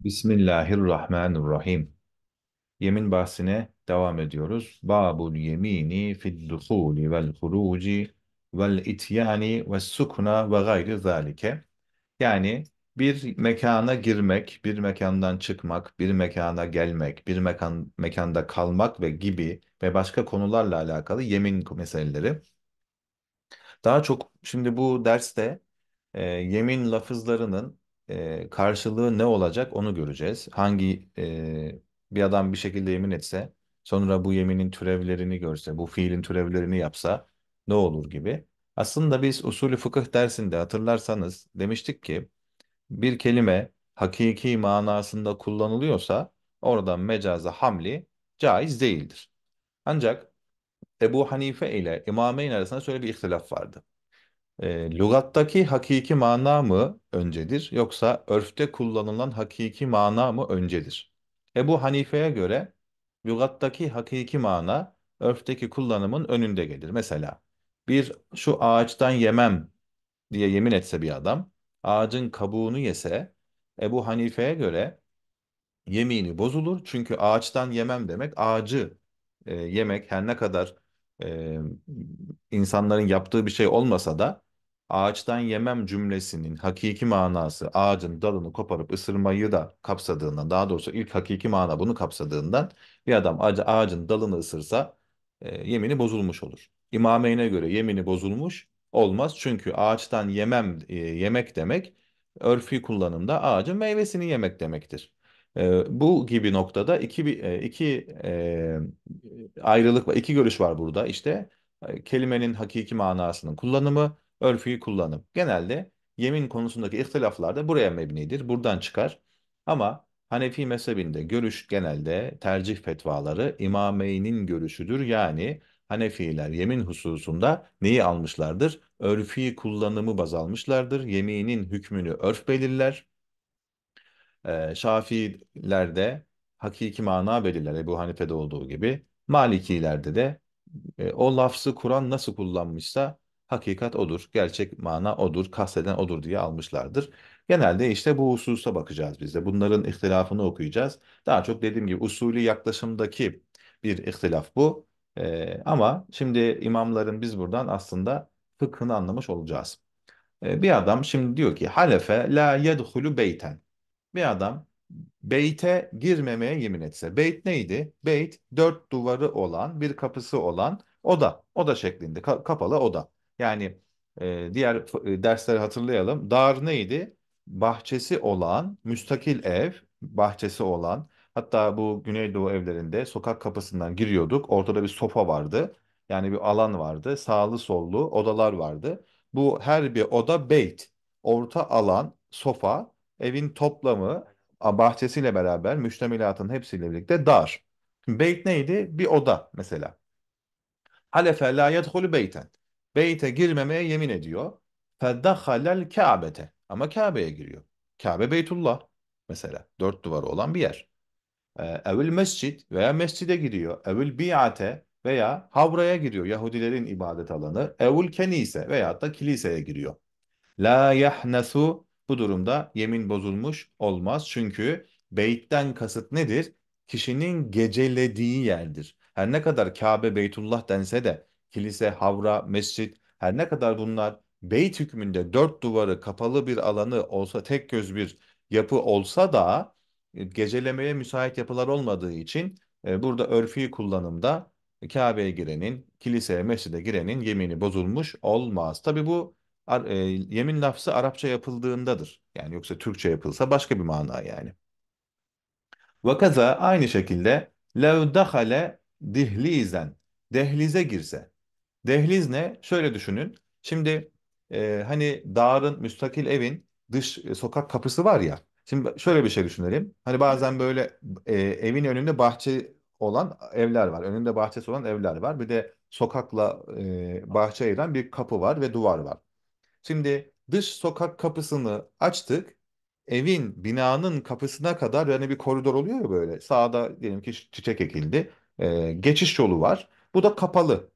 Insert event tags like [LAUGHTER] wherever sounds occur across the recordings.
Bismillahirrahmanirrahim. Yemin bahsine devam ediyoruz. Babul yemini fil duhuli vel huruci vel ityani ve sukuna ve gayri zalike. Yani bir mekana girmek, bir mekandan çıkmak, bir mekana gelmek, bir mekan, mekanda kalmak ve gibi ve başka konularla alakalı yemin meseleleri. Daha çok şimdi bu derste e, yemin lafızlarının karşılığı ne olacak onu göreceğiz. Hangi e, bir adam bir şekilde yemin etse sonra bu yeminin türevlerini görse, bu fiilin türevlerini yapsa ne olur gibi. Aslında biz usulü fıkıh dersinde hatırlarsanız demiştik ki bir kelime hakiki manasında kullanılıyorsa oradan mecaza hamli caiz değildir. Ancak Ebu Hanife ile İmameyn arasında şöyle bir ihtilaf vardı. E, lügattaki hakiki mana mı öncedir yoksa örfte kullanılan hakiki mana mı öncedir? Ebu Hanife'ye göre Lugattaki hakiki mana örfteki kullanımın önünde gelir. Mesela bir şu ağaçtan yemem diye yemin etse bir adam ağacın kabuğunu yese Ebu Hanife'ye göre yemini bozulur. Çünkü ağaçtan yemem demek ağacı e, yemek her ne kadar e, insanların yaptığı bir şey olmasa da ağaçtan yemem cümlesinin hakiki manası ağacın dalını koparıp ısırmayı da kapsadığından daha doğrusu ilk hakiki mana bunu kapsadığından bir adam ağacın dalını ısırsa e, yemini bozulmuş olur. İmameyne göre yemini bozulmuş olmaz çünkü ağaçtan yemem e, yemek demek örfi kullanımda ağacın meyvesini yemek demektir. E, bu gibi noktada iki e, iki e, ayrılık var, iki görüş var burada. işte e, kelimenin hakiki manasının kullanımı örfü kullanım. Genelde yemin konusundaki ihtilaflar da buraya mebnidir. Buradan çıkar. Ama Hanefi mezhebinde görüş genelde tercih fetvaları imameynin görüşüdür. Yani Hanefiler yemin hususunda neyi almışlardır? Örfi kullanımı baz almışlardır. Yeminin hükmünü örf belirler. Ee, Şafiilerde hakiki mana belirler Ebu Hanife'de olduğu gibi. Malikilerde de e, o lafzı Kur'an nasıl kullanmışsa hakikat odur, gerçek mana odur, kasteden odur diye almışlardır. Genelde işte bu hususa bakacağız biz de. Bunların ihtilafını okuyacağız. Daha çok dediğim gibi usulü yaklaşımdaki bir ihtilaf bu. Ee, ama şimdi imamların biz buradan aslında fıkhını anlamış olacağız. Ee, bir adam şimdi diyor ki halefe la yedhulu beyten. Bir adam beyte girmemeye yemin etse. Beyt neydi? Beyt dört duvarı olan bir kapısı olan oda. Oda şeklinde ka kapalı oda. Yani e, diğer e, dersleri hatırlayalım. Dar neydi? Bahçesi olan, müstakil ev, bahçesi olan. Hatta bu Güneydoğu evlerinde sokak kapısından giriyorduk. Ortada bir sofa vardı. Yani bir alan vardı. Sağlı sollu odalar vardı. Bu her bir oda beyt. Orta alan, sofa, evin toplamı bahçesiyle beraber müştemilatın hepsiyle birlikte dar. Beyt neydi? Bir oda mesela. Halefe la yedhulu beyten. Beyte girmemeye yemin ediyor. Feddahalel Kabe'te. Ama Kabe'ye giriyor. Kabe Beytullah mesela. Dört duvarı olan bir yer. Ee, Evil mescid veya mescide giriyor. Evil bi'ate veya havraya giriyor. Yahudilerin ibadet alanı. Evil kenise veya da kiliseye giriyor. La yahnesu bu durumda yemin bozulmuş olmaz. Çünkü beytten kasıt nedir? Kişinin gecelediği yerdir. Her ne kadar Kabe Beytullah dense de kilise, havra, mescit her ne kadar bunlar beyt hükmünde dört duvarı kapalı bir alanı olsa tek göz bir yapı olsa da e, gecelemeye müsait yapılar olmadığı için e, burada örfi kullanımda Kabe'ye girenin, kiliseye, mescide girenin yemini bozulmuş olmaz. Tabi bu e, yemin lafzı Arapça yapıldığındadır. Yani yoksa Türkçe yapılsa başka bir mana yani. Vakaza aynı şekilde lev dahale dihlizen, dehlize girse. Dehliz ne? Şöyle düşünün. Şimdi e, hani dağın, müstakil evin dış e, sokak kapısı var ya. Şimdi şöyle bir şey düşünelim. Hani bazen böyle e, evin önünde bahçe olan evler var. Önünde bahçesi olan evler var. Bir de sokakla e, bahçe ayıran bir kapı var ve duvar var. Şimdi dış sokak kapısını açtık. Evin, binanın kapısına kadar yani bir koridor oluyor ya böyle. Sağda diyelim ki çiçek ekildi. E, geçiş yolu var. Bu da kapalı.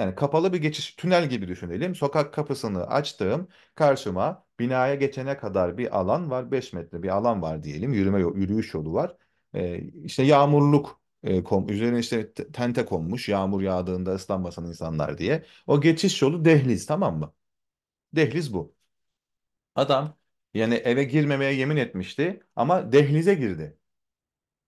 Yani kapalı bir geçiş tünel gibi düşünelim. Sokak kapısını açtığım karşıma binaya geçene kadar bir alan var. 5 metre bir alan var diyelim. Yürüme yürüyüş yolu var. Ee, işte yağmurluk e, kom, üzerine işte tente konmuş yağmur yağdığında ıslanmasın insanlar diye. O geçiş yolu dehliz tamam mı? Dehliz bu. Adam yani eve girmemeye yemin etmişti ama dehlize girdi.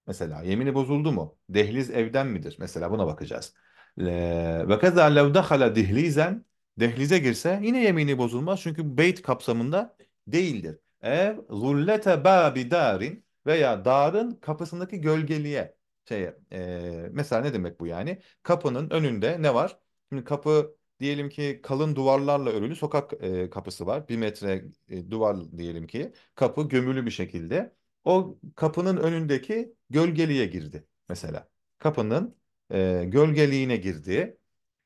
Mesela yemini bozuldu mu? Dehliz evden midir? Mesela buna bakacağız. Ee, ve keza lev dehala dihlizen dehlize girse yine yemini bozulmaz. Çünkü beyt kapsamında değildir. Ev zullete babi darin veya darın kapısındaki gölgeliğe şeye e, mesela ne demek bu yani? Kapının önünde ne var? Şimdi kapı diyelim ki kalın duvarlarla örülü sokak e, kapısı var. Bir metre e, duvar diyelim ki kapı gömülü bir şekilde. O kapının önündeki gölgeliğe girdi mesela. Kapının e, gölgeliğine girdi.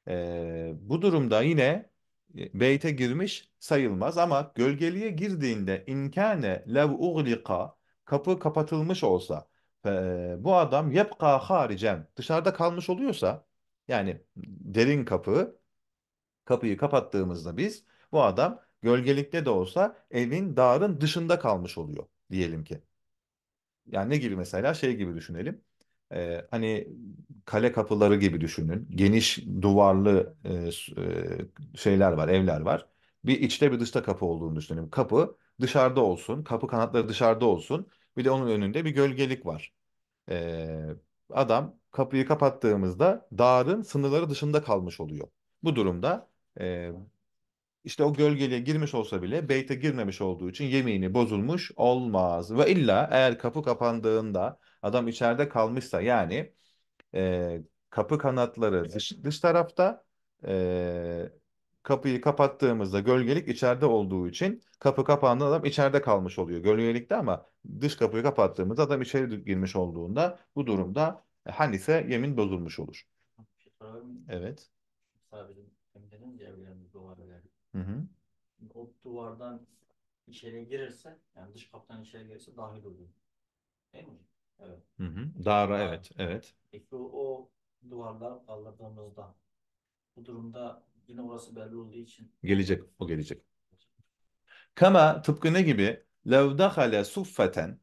E, bu durumda yine e, beyte girmiş sayılmaz ama gölgeliğe girdiğinde inkâne lev uğlika kapı kapatılmış olsa e, bu adam yepka haricen dışarıda kalmış oluyorsa yani derin kapı kapıyı kapattığımızda biz bu adam gölgelikte de olsa evin darın dışında kalmış oluyor diyelim ki. Yani ne gibi mesela şey gibi düşünelim e, hani kale kapıları gibi düşünün. Geniş duvarlı e, şeyler var, evler var. Bir içte bir dışta kapı olduğunu düşünelim. Kapı dışarıda olsun, kapı kanatları dışarıda olsun. Bir de onun önünde bir gölgelik var. E, adam kapıyı kapattığımızda dağın sınırları dışında kalmış oluyor. Bu durumda e, işte o gölgeliğe girmiş olsa bile beyte girmemiş olduğu için yemeğini bozulmuş olmaz. Ve illa eğer kapı kapandığında Adam içeride kalmışsa yani e, kapı kanatları dış, dış tarafta e, kapıyı kapattığımızda gölgelik içeride olduğu için kapı kapandığında adam içeride kalmış oluyor gölgelikte ama dış kapıyı kapattığımızda adam içeri girmiş olduğunda bu durumda e, hanise yemin bozulmuş olur. Evet. Hı hı. O duvardan içeri girirse yani dış kaptan içeri girirse dahil oluyor. Değil mi? Evet. Hı hı. Dara evet, evet. Peki o, o duvarlar parladığımızda bu durumda yine orası belli olduğu için Gelecek, o gelecek. Kama tıpkı ne gibi? Lev dahale suffeten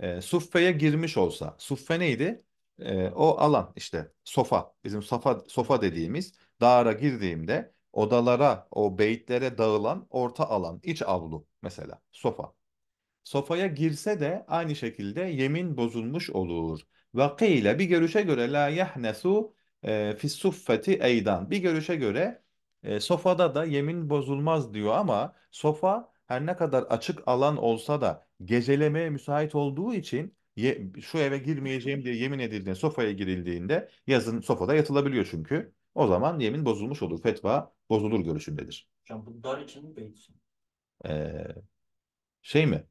e, suffeye girmiş olsa. Suffe neydi? E, o alan işte sofa. Bizim sofa, sofa dediğimiz dara girdiğimde odalara, o beytlere dağılan orta alan, iç avlu mesela sofa sofaya girse de aynı şekilde yemin bozulmuş olur. Ve kıyle bir görüşe göre la yahnesu e, fissuffeti eydan. Bir görüşe göre e, sofada da yemin bozulmaz diyor ama sofa her ne kadar açık alan olsa da gecelemeye müsait olduğu için ye, şu eve girmeyeceğim diye yemin edildiğinde sofaya girildiğinde yazın sofada yatılabiliyor çünkü. O zaman yemin bozulmuş olur. Fetva bozulur görüşündedir. Hocam bu dar için mi beyt Ee, şey mi?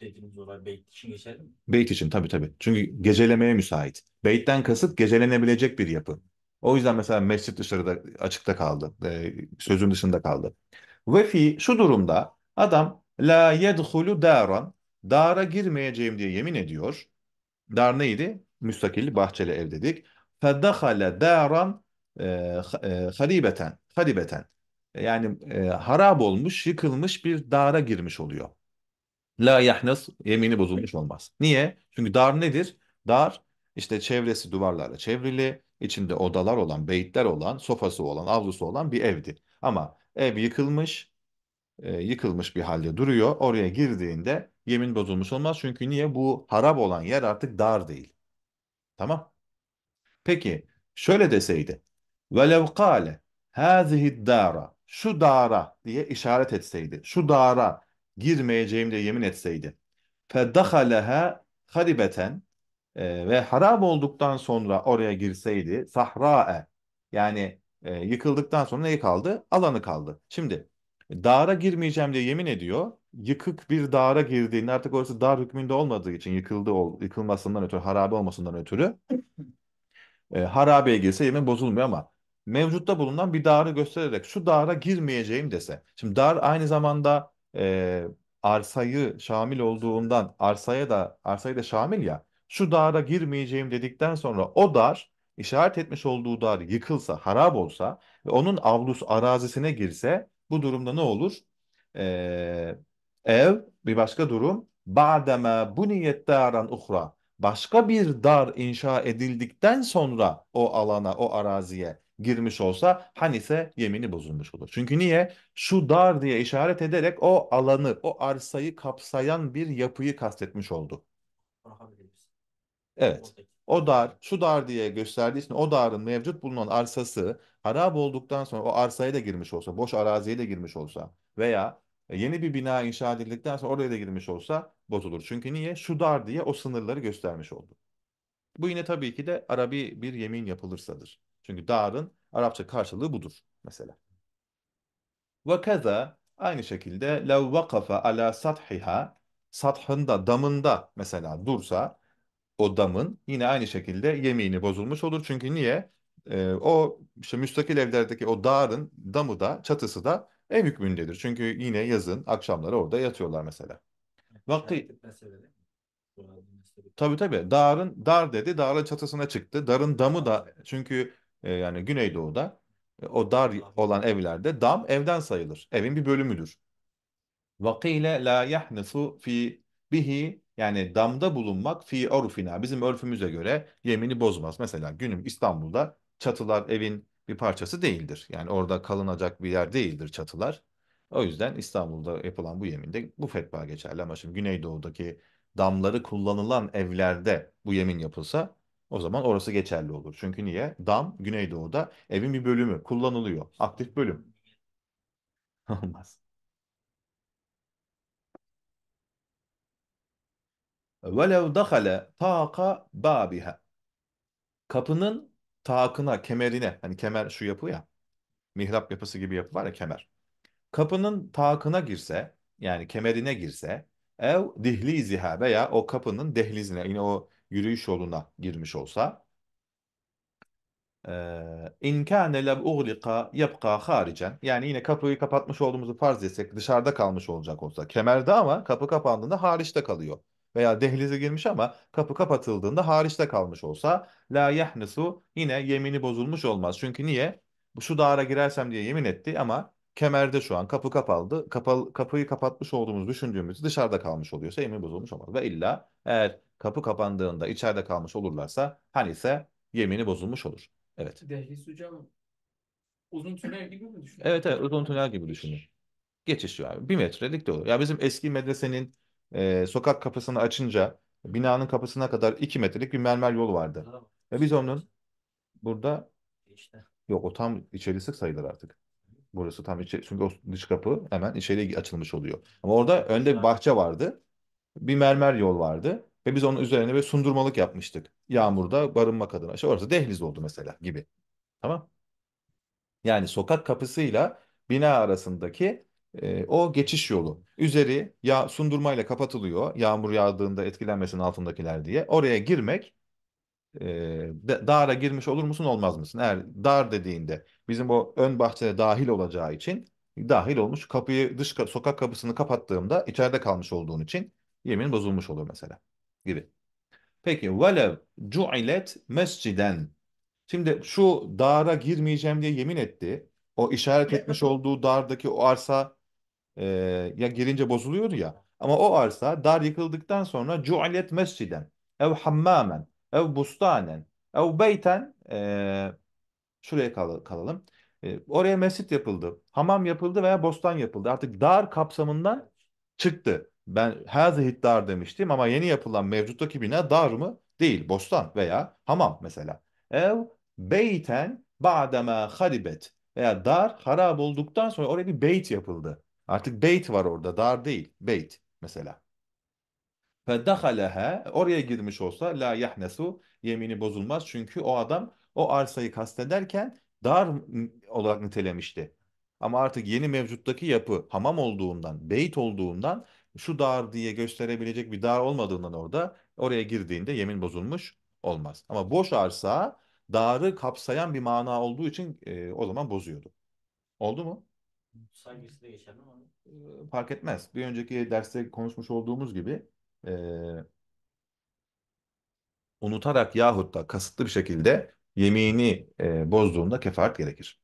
dediğimiz olay beyt için geçerli mi? Beyt için tabii tabii. Çünkü gecelemeye müsait. Beytten kasıt gecelenebilecek bir yapı. O yüzden mesela mescit dışarıda açıkta kaldı. E, sözün dışında kaldı. Ve fi şu durumda adam la yedhulu daran dara girmeyeceğim diye yemin ediyor. Dar neydi? Müstakil bahçeli ev dedik. Fedahale daran e, e, haribeten. Haribeten. Yani e, harap olmuş, yıkılmış bir dara girmiş oluyor. La yahnas yemini bozulmuş olmaz. Niye? Çünkü dar nedir? Dar işte çevresi duvarlarla çevrili, içinde odalar olan, beytler olan, sofası olan, avlusu olan bir evdi. Ama ev yıkılmış, e, yıkılmış bir halde duruyor. Oraya girdiğinde yemin bozulmuş olmaz. Çünkü niye? Bu harap olan yer artık dar değil. Tamam. Peki şöyle deseydi. وَلَوْ قَالَ هَذِهِ الدَّارَ Şu dara diye işaret etseydi. Şu dara girmeyeceğim de yemin etseydi. فَدَّخَلَهَا haribeten e, ve harap olduktan sonra oraya girseydi sahra'e yani e, yıkıldıktan sonra ne kaldı? Alanı kaldı. Şimdi dara girmeyeceğim diye yemin ediyor. Yıkık bir dara girdiğinde artık orası dar hükmünde olmadığı için yıkıldı ol, yıkılmasından ötürü, harabe olmasından ötürü e, harabeye girse yemin bozulmuyor ama mevcutta bulunan bir darı göstererek şu dara girmeyeceğim dese. Şimdi dar aynı zamanda arsayı şamil olduğundan arsaya da arsayı da şamil ya şu dara girmeyeceğim dedikten sonra o dar işaret etmiş olduğu dar yıkılsa, harap olsa ve onun avlus arazisine girse bu durumda ne olur? Ee, ev bir başka durum. Ba'deme bu niyette aran uhra. Başka bir dar inşa edildikten sonra o alana, o araziye girmiş olsa hanise yemini bozulmuş olur. Çünkü niye? Şu dar diye işaret ederek o alanı, o arsayı kapsayan bir yapıyı kastetmiş oldu. Evet. O dar, şu dar diye gösterdiği için o darın mevcut bulunan arsası harap olduktan sonra o arsaya da girmiş olsa, boş araziye de girmiş olsa veya yeni bir bina inşa edildikten sonra oraya da girmiş olsa bozulur. Çünkü niye? Şu dar diye o sınırları göstermiş oldu. Bu yine tabii ki de Arabi bir yemin yapılırsadır. Çünkü darın Arapça karşılığı budur mesela. Ve aynı şekilde lev vakafa ala sathiha sathında damında mesela dursa o damın yine aynı şekilde yemini bozulmuş olur. Çünkü niye? Ee, o işte müstakil evlerdeki o darın damı da çatısı da ev hükmündedir. Çünkü yine yazın akşamları orada yatıyorlar mesela. Vakti Tabii tabii. Darın dar dedi. Darın çatısına çıktı. Darın damı da çünkü e, yani Güneydoğu'da e, o dar olan evlerde dam evden sayılır. Evin bir bölümüdür. Vakile la yahnesu fi bihi yani damda bulunmak fi orfina bizim örfümüze göre yemini bozmaz. Mesela günüm İstanbul'da çatılar evin bir parçası değildir. Yani orada kalınacak bir yer değildir çatılar. O yüzden İstanbul'da yapılan bu yeminde bu fetva geçerli ama şimdi Güneydoğu'daki damları kullanılan evlerde bu yemin yapılsa o zaman orası geçerli olur. Çünkü niye? Dam Güneydoğu'da evin bir bölümü kullanılıyor. Aktif bölüm. [LAUGHS] Olmaz. وَلَوْ دَخَلَ تَاقَ بَابِهَا Kapının taakına, kemerine, hani kemer şu yapı ya, mihrap yapısı gibi yapı var ya kemer. Kapının taakına girse, yani kemerine girse, ev dihliziha veya o kapının dehlizine, yine o yürüyüş yoluna girmiş olsa in kâne leb uğlika yebka haricen yani yine kapıyı kapatmış olduğumuzu farz etsek dışarıda kalmış olacak olsa kemerde ama kapı kapandığında hariçte kalıyor veya dehlize girmiş ama kapı kapatıldığında hariçte kalmış olsa la yahnisu yine yemini bozulmuş olmaz çünkü niye şu dağara girersem diye yemin etti ama kemerde şu an kapı kapaldı. Kapalı, kapıyı kapatmış olduğumuz düşündüğümüz dışarıda kalmış oluyorsa yemin bozulmuş olmaz. Ve illa eğer kapı kapandığında içeride kalmış olurlarsa hani ise yemini bozulmuş olur. Evet. Dehlis hocam uzun tünel gibi mi düşünüyor? Evet evet uzun tünel gibi düşünün. Geçiş yani. Bir metrelik de olur. Ya bizim eski medresenin e, sokak kapısını açınca binanın kapısına kadar iki metrelik bir mermer yol vardı. Ve biz onun burada işte. yok o tam içerisi sayılır artık. Burası tam içeri çünkü o dış kapı hemen içeri açılmış oluyor. Ama orada önde bir bahçe vardı. Bir mermer yol vardı. Ve biz onun üzerine bir sundurmalık yapmıştık. Yağmurda barınmak adına. İşte orası dehliz oldu mesela gibi. Tamam. Yani sokak kapısıyla bina arasındaki e, o geçiş yolu. Üzeri ya sundurmayla kapatılıyor. Yağmur yağdığında etkilenmesin altındakiler diye. Oraya girmek e, dara girmiş olur musun olmaz mısın? Eğer dar dediğinde bizim o ön bahçede dahil olacağı için dahil olmuş. Kapıyı dış sokak kapısını kapattığımda içeride kalmış olduğun için yemin bozulmuş olur mesela gibi. Peki velev cu'ilet mesciden. Şimdi şu dağa girmeyeceğim diye yemin etti. O işaret etmiş olduğu dardaki o arsa e, ya girince bozuluyor ya. Ama o arsa dar yıkıldıktan sonra cu'ilet mesciden ev hammamen ev bustanen ev beyten e, şuraya kal kalalım. E, oraya mescit yapıldı. Hamam yapıldı veya bostan yapıldı. Artık dar kapsamından çıktı ben hâzihi dar demiştim ama yeni yapılan mevcuttaki bina dar mı? Değil. Bostan veya hamam mesela. Ev beyten ba'dema haribet veya dar harab olduktan sonra oraya bir beyt yapıldı. Artık beyt var orada dar değil beyt mesela. Fedahaleha oraya girmiş olsa la yahnesu yemini bozulmaz. Çünkü o adam o arsayı kastederken dar olarak nitelemişti. Ama artık yeni mevcuttaki yapı hamam olduğundan, beyt olduğundan şu dar diye gösterebilecek bir dar olmadığından orada oraya girdiğinde yemin bozulmuş olmaz. Ama boş arsa darı kapsayan bir mana olduğu için e, o zaman bozuyordu. Oldu mu? Saygısı da geçerli ama. Ee, fark etmez. Bir önceki derste konuşmuş olduğumuz gibi e, unutarak yahut da kasıtlı bir şekilde yemini e, bozduğunda kefaret gerekir.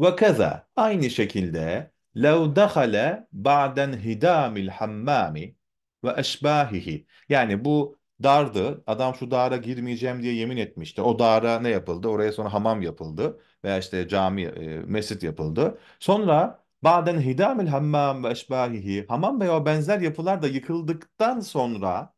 Ve keza aynı şekilde لَوْ دَخَلَ بَعْدَنْ هِدَامِ الْحَمَّامِ وَاَشْبَاهِهِ Yani bu dardı. Adam şu dara girmeyeceğim diye yemin etmişti. O dara ne yapıldı? Oraya sonra hamam yapıldı veya işte cami, e, mescit yapıldı. Sonra Baden hidamil hammam ve Hamam veya o benzer yapılar da yıkıldıktan sonra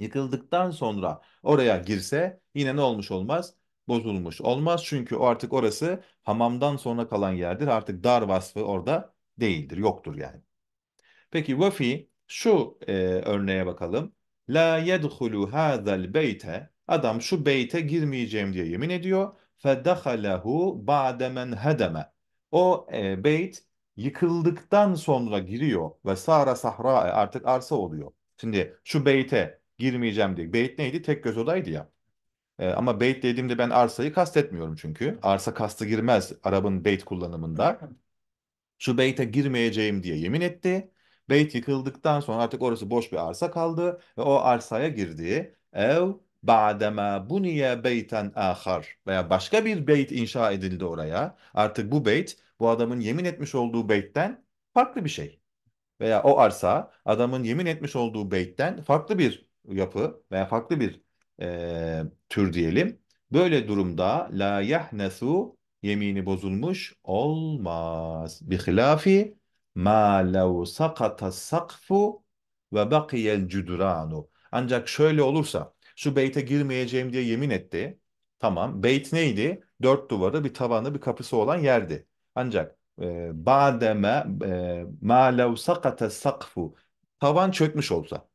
yıkıldıktan sonra oraya girse yine ne olmuş olmaz? bozulmuş olmaz. Çünkü o artık orası hamamdan sonra kalan yerdir. Artık dar vasfı orada değildir, yoktur yani. Peki ve şu e, örneğe bakalım. La yedhulu hazal beyte. Adam şu beyte girmeyeceğim diye yemin ediyor. Fedahalehu ba'de men hedeme. O e, beyt yıkıldıktan sonra giriyor ve sara sahra e, artık arsa oluyor. Şimdi şu beyte girmeyeceğim diye. Beyt neydi? Tek göz odaydı ya. Ee, ama beyt dediğimde ben arsayı kastetmiyorum çünkü. Arsa kastı girmez Arap'ın beyt kullanımında. Şu beyte girmeyeceğim diye yemin etti. Beyt yıkıldıktan sonra artık orası boş bir arsa kaldı ve o arsaya girdi. ev ba'dema buniye beyten ahar veya başka bir beyt inşa edildi oraya. Artık bu beyt bu adamın yemin etmiş olduğu beytten farklı bir şey. Veya o arsa adamın yemin etmiş olduğu beytten farklı bir yapı veya farklı bir e, tür diyelim. Böyle durumda la yahnesu yemini bozulmuş olmaz. hilafi ma lev sakata sakfu ve bakiyel cüduranu. Ancak şöyle olursa şu beyte girmeyeceğim diye yemin etti. Tamam beyt neydi? Dört duvarı bir tavanı bir kapısı olan yerdi. Ancak e, bademe e, ma lev sakata sakfu tavan çökmüş olsa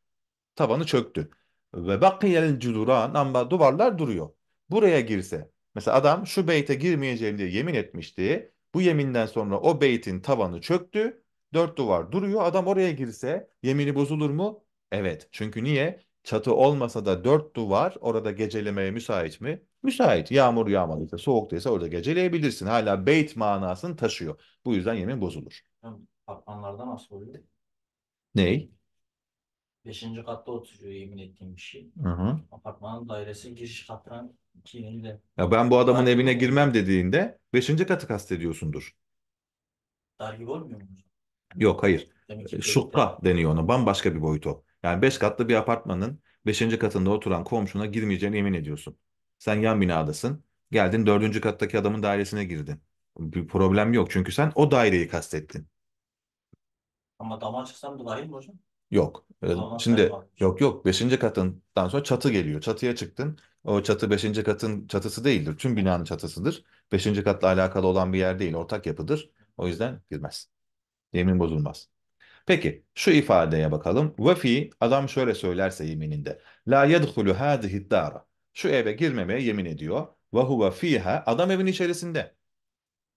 tavanı çöktü. Ve bakiyel cuduran ama duvarlar duruyor. Buraya girse mesela adam şu beyte girmeyeceğim diye yemin etmişti. Bu yeminden sonra o beytin tavanı çöktü. Dört duvar duruyor. Adam oraya girse yemini bozulur mu? Evet. Çünkü niye? Çatı olmasa da dört duvar orada gecelemeye müsait mi? Müsait. Yağmur yağmadıysa, soğuktaysa orada geceleyebilirsin. Hala beyt manasını taşıyor. Bu yüzden yemin bozulur. Apartmanlarda nasıl oluyor? Ney? Beşinci katta oturuyor yemin ettiğim kişi. Şey. Hı hı. Apartmanın dairesi giriş kattan iki yönde. Ya ben bu adamın Dar evine olmuyor. girmem dediğinde beşinci katı kastediyorsundur. Dar gibi olmuyor mu? Yok hayır. demek ki ee, deniyor ona. Bambaşka bir boyut o. Yani beş katlı bir apartmanın beşinci katında oturan komşuna girmeyeceğine emin ediyorsun. Sen yan binadasın. Geldin dördüncü kattaki adamın dairesine girdin. Bir problem yok çünkü sen o daireyi kastettin. Ama dama çıksam da dahil mi hocam? Yok. Ee, Aa, Şimdi eyvah. yok yok 5. katından sonra çatı geliyor. Çatıya çıktın. O çatı 5. katın çatısı değildir. Tüm binanın çatısıdır. 5. katla alakalı olan bir yer değil. Ortak yapıdır. O yüzden girmez. Yemin bozulmaz. Peki şu ifadeye bakalım. Ve fi adam şöyle söylerse yemininde. La yedhulu hâzihi dâra. Şu eve girmemeye yemin ediyor. Ve huve fiha adam evin içerisinde.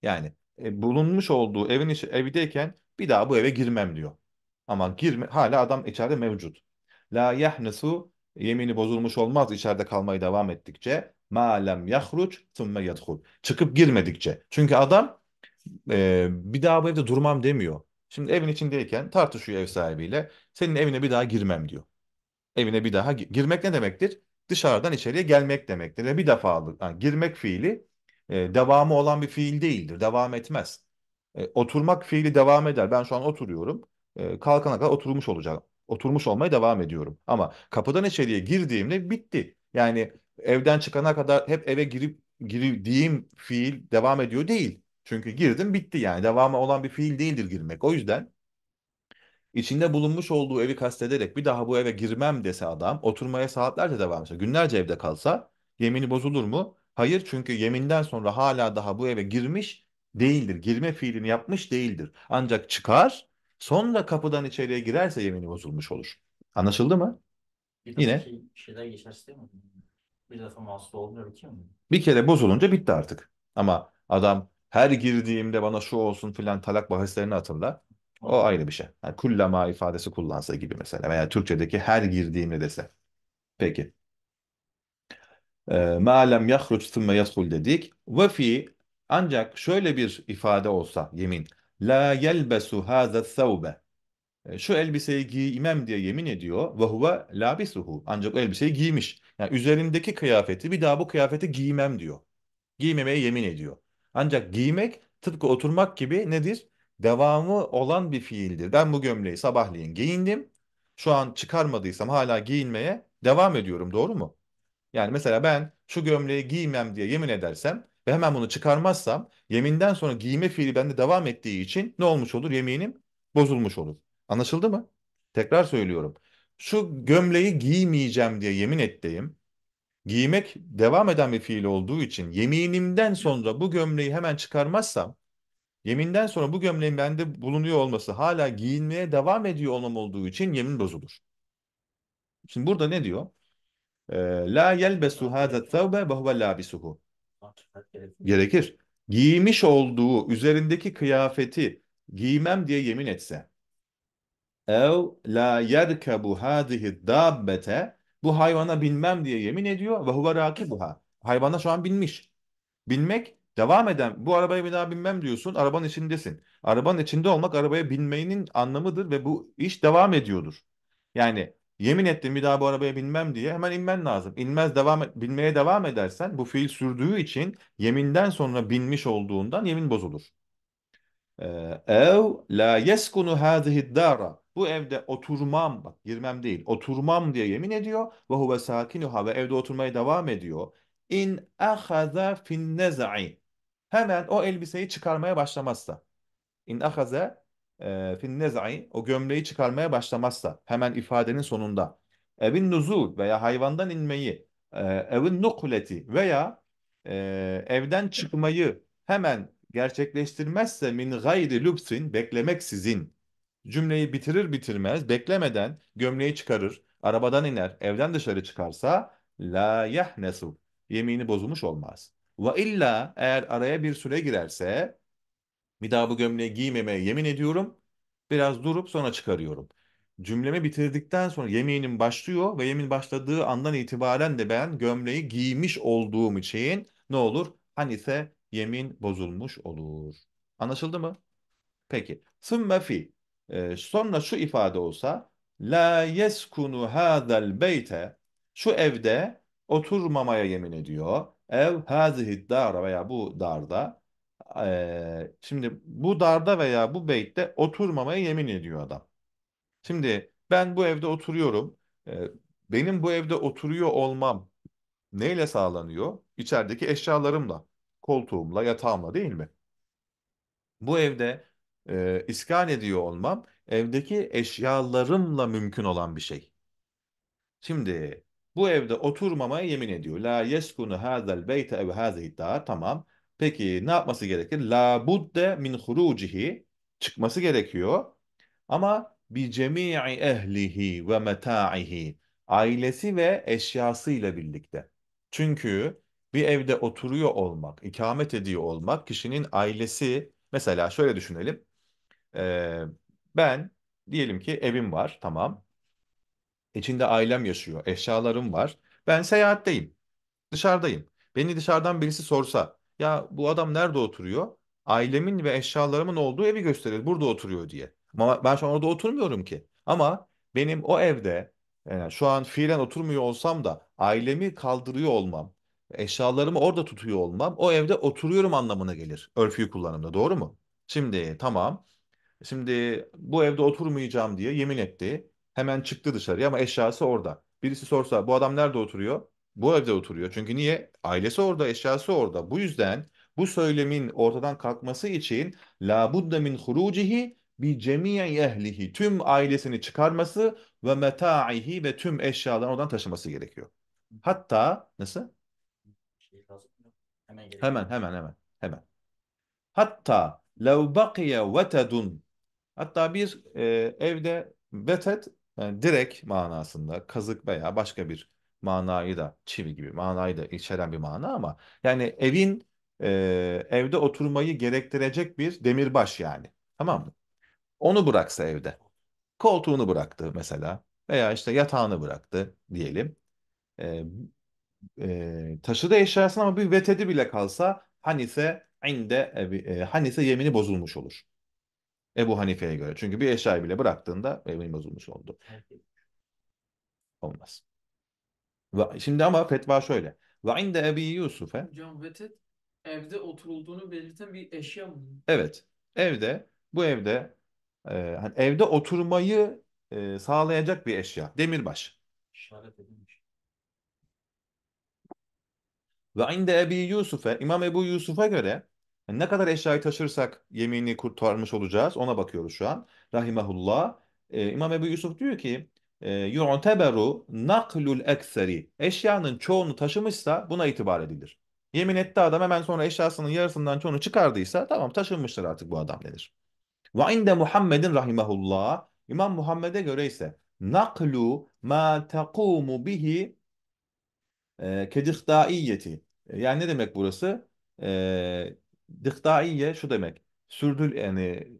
Yani e, bulunmuş olduğu evin içi, evideyken bir daha bu eve girmem diyor. Ama girme hala adam içeride mevcut. La yahnesu yemini bozulmuş olmaz içeride kalmayı devam ettikçe. Ma lem yahruç thumme yadhul. Çıkıp girmedikçe. Çünkü adam e, bir daha bu evde durmam demiyor. Şimdi evin içindeyken tartışıyor ev sahibiyle. Senin evine bir daha girmem diyor. Evine bir daha girmek ne demektir? Dışarıdan içeriye gelmek demektir. Ve bir defa yani girmek fiili e, devamı olan bir fiil değildir. Devam etmez. E, oturmak fiili devam eder. Ben şu an oturuyorum e, kalkana kadar oturmuş olacağım. Oturmuş olmaya devam ediyorum. Ama kapıdan içeriye girdiğimde bitti. Yani evden çıkana kadar hep eve girip girdiğim fiil devam ediyor değil. Çünkü girdim bitti yani. Devamı olan bir fiil değildir girmek. O yüzden içinde bulunmuş olduğu evi kastederek bir daha bu eve girmem dese adam oturmaya saatlerce devam etse, günlerce evde kalsa yemini bozulur mu? Hayır çünkü yeminden sonra hala daha bu eve girmiş değildir. Girme fiilini yapmış değildir. Ancak çıkar Sonra kapıdan içeriye girerse yemini bozulmuş olur. Anlaşıldı mı? Bir de Yine. Şey, şeyler geçerse değil mi? Bir defa mahsus olmuyor ki mi? Bir kere bozulunca bitti artık. Ama adam her girdiğimde bana şu olsun filan talak bahislerini hatırlar. O ayrı bir şey. Yani kullama ifadesi kullansa gibi mesela veya Türkçedeki her girdiğimde dese. Peki. Ee, Ma lem yahruç thumme yadhul dedik. Ve fi ancak şöyle bir ifade olsa yemin la yelbesu hâze thawbe. E, şu elbiseyi giymem diye yemin ediyor. Ve huve labisuhu. Ancak o elbiseyi giymiş. Yani üzerindeki kıyafeti bir daha bu kıyafeti giymem diyor. Giymemeye yemin ediyor. Ancak giymek tıpkı oturmak gibi nedir? Devamı olan bir fiildir. Ben bu gömleği sabahleyin giyindim. Şu an çıkarmadıysam hala giyinmeye devam ediyorum. Doğru mu? Yani mesela ben şu gömleği giymem diye yemin edersem ve hemen bunu çıkarmazsam yeminden sonra giyme fiili bende devam ettiği için ne olmuş olur? Yeminim bozulmuş olur. Anlaşıldı mı? Tekrar söylüyorum. Şu gömleği giymeyeceğim diye yemin ettiğim, giymek devam eden bir fiil olduğu için yeminimden sonra bu gömleği hemen çıkarmazsam, yeminden sonra bu gömleğin bende bulunuyor olması hala giyinmeye devam ediyor olmam olduğu için yemin bozulur. Şimdi burada ne diyor? Ee, La yelbesu hada thawbe ve huve labisuhu gerekir. Giymiş olduğu üzerindeki kıyafeti giymem diye yemin etse ev la yerkebu hadihi dabbete bu hayvana binmem diye yemin ediyor ve huve rakibuha. Hayvana şu an binmiş. Binmek devam eden bu arabaya bir daha binmem diyorsun arabanın içindesin. Arabanın içinde olmak arabaya binmenin anlamıdır ve bu iş devam ediyordur. Yani Yemin ettim bir daha bu arabaya binmem diye hemen inmen lazım. İnmez devam et, binmeye devam edersen bu fiil sürdüğü için yeminden sonra binmiş olduğundan yemin bozulur. Ee, ev la yeskunu hadihi dara. Bu evde oturmam, bak girmem değil, oturmam diye yemin ediyor. Ve huve sakinuha ve evde oturmaya devam ediyor. İn ahaza fin neza'i. Hemen o elbiseyi çıkarmaya başlamazsa. İn ahaza e, fin nezai o gömleği çıkarmaya başlamazsa hemen ifadenin sonunda evin nuzul veya hayvandan inmeyi e, evin nukuleti veya e, evden çıkmayı hemen gerçekleştirmezse min gayri lübsin sizin cümleyi bitirir bitirmez beklemeden gömleği çıkarır arabadan iner evden dışarı çıkarsa la yahnesu yemini bozulmuş olmaz. Ve illa eğer araya bir süre girerse bir daha bu gömleği giymemeye yemin ediyorum. Biraz durup sonra çıkarıyorum. Cümlemi bitirdikten sonra yeminim başlıyor ve yemin başladığı andan itibaren de ben gömleği giymiş olduğum için ne olur? hani ise yemin bozulmuş olur. Anlaşıldı mı? Peki. Sümme fi. Ee, sonra şu ifade olsa La yeskunu hadal beyte şu evde oturmamaya yemin ediyor. Ev hazihi dara veya bu darda e, şimdi bu darda veya bu beytte oturmamaya yemin ediyor adam. Şimdi ben bu evde oturuyorum. E, benim bu evde oturuyor olmam neyle sağlanıyor? İçerideki eşyalarımla, koltuğumla, yatağımla değil mi? Bu evde e, iskan ediyor olmam evdeki eşyalarımla mümkün olan bir şey. Şimdi bu evde oturmamaya yemin ediyor. La yeskunu hazel beyte ev hazihi dar. Tamam. Peki ne yapması gerekir? La budde min hurucihi çıkması gerekiyor. Ama bi cemii ehlihi ve meta'ihi ailesi ve eşyasıyla birlikte. Çünkü bir evde oturuyor olmak, ikamet ediyor olmak kişinin ailesi mesela şöyle düşünelim. Ee, ben diyelim ki evim var tamam. İçinde ailem yaşıyor, eşyalarım var. Ben seyahatteyim, dışarıdayım. Beni dışarıdan birisi sorsa ya bu adam nerede oturuyor? Ailemin ve eşyalarımın olduğu evi gösterir. Burada oturuyor diye. Ama ben şu an orada oturmuyorum ki. Ama benim o evde yani e, şu an fiilen oturmuyor olsam da ailemi kaldırıyor olmam, eşyalarımı orada tutuyor olmam o evde oturuyorum anlamına gelir örfü kullanımda doğru mu? Şimdi tamam. Şimdi bu evde oturmayacağım diye yemin etti. Hemen çıktı dışarıya ama eşyası orada. Birisi sorsa bu adam nerede oturuyor? bu evde oturuyor. Çünkü niye? Ailesi orada, eşyası orada. Bu yüzden bu söylemin ortadan kalkması için la budde min hurucihi bi cemiyen ehlihi tüm ailesini çıkarması ve metaihi ve tüm eşyalarını oradan taşıması gerekiyor. Hatta nasıl? Hemen hemen hemen hemen. hemen. Hatta lev bakiye vetedun hatta bir e, evde veted yani direk manasında kazık veya başka bir manayı da çivi gibi manayı da içeren bir mana ama yani evin e, evde oturmayı gerektirecek bir demirbaş yani tamam mı? Onu bıraksa evde koltuğunu bıraktı mesela veya işte yatağını bıraktı diyelim e, e, taşıdı eşyasını ama bir vetedi bile kalsa hanise inde ebi, e, Hanife yemini bozulmuş olur. Ebu Hanife'ye göre. Çünkü bir eşyayı bile bıraktığında yemin bozulmuş oldu. Olmaz şimdi ama fetva şöyle. Ve inde Ebi Yusuf'e. Hocam vetet evde oturulduğunu belirten bir eşya mı? Evet. Evde bu evde e, hani evde oturmayı e, sağlayacak bir eşya. Demirbaş. İşaret edilmiş. Ve inde Ebi Yusuf'e İmam Ebu Yusuf'a göre hani ne kadar eşyayı taşırsak yemini kurtarmış olacağız. Ona bakıyoruz şu an. Rahimahullah. E, İmam Ebu Yusuf diyor ki yu'teberu naklul ekseri. Eşyanın çoğunu taşımışsa buna itibar edilir. Yemin etti adam hemen sonra eşyasının yarısından çoğunu çıkardıysa tamam taşınmıştır artık bu adam denir. Ve inde Muhammedin rahimahullah. İmam Muhammed'e göre ise naklu ma takumu bihi e, kedihdaiyeti. Yani ne demek burası? E, dihtaiye şu demek. Sürdür yani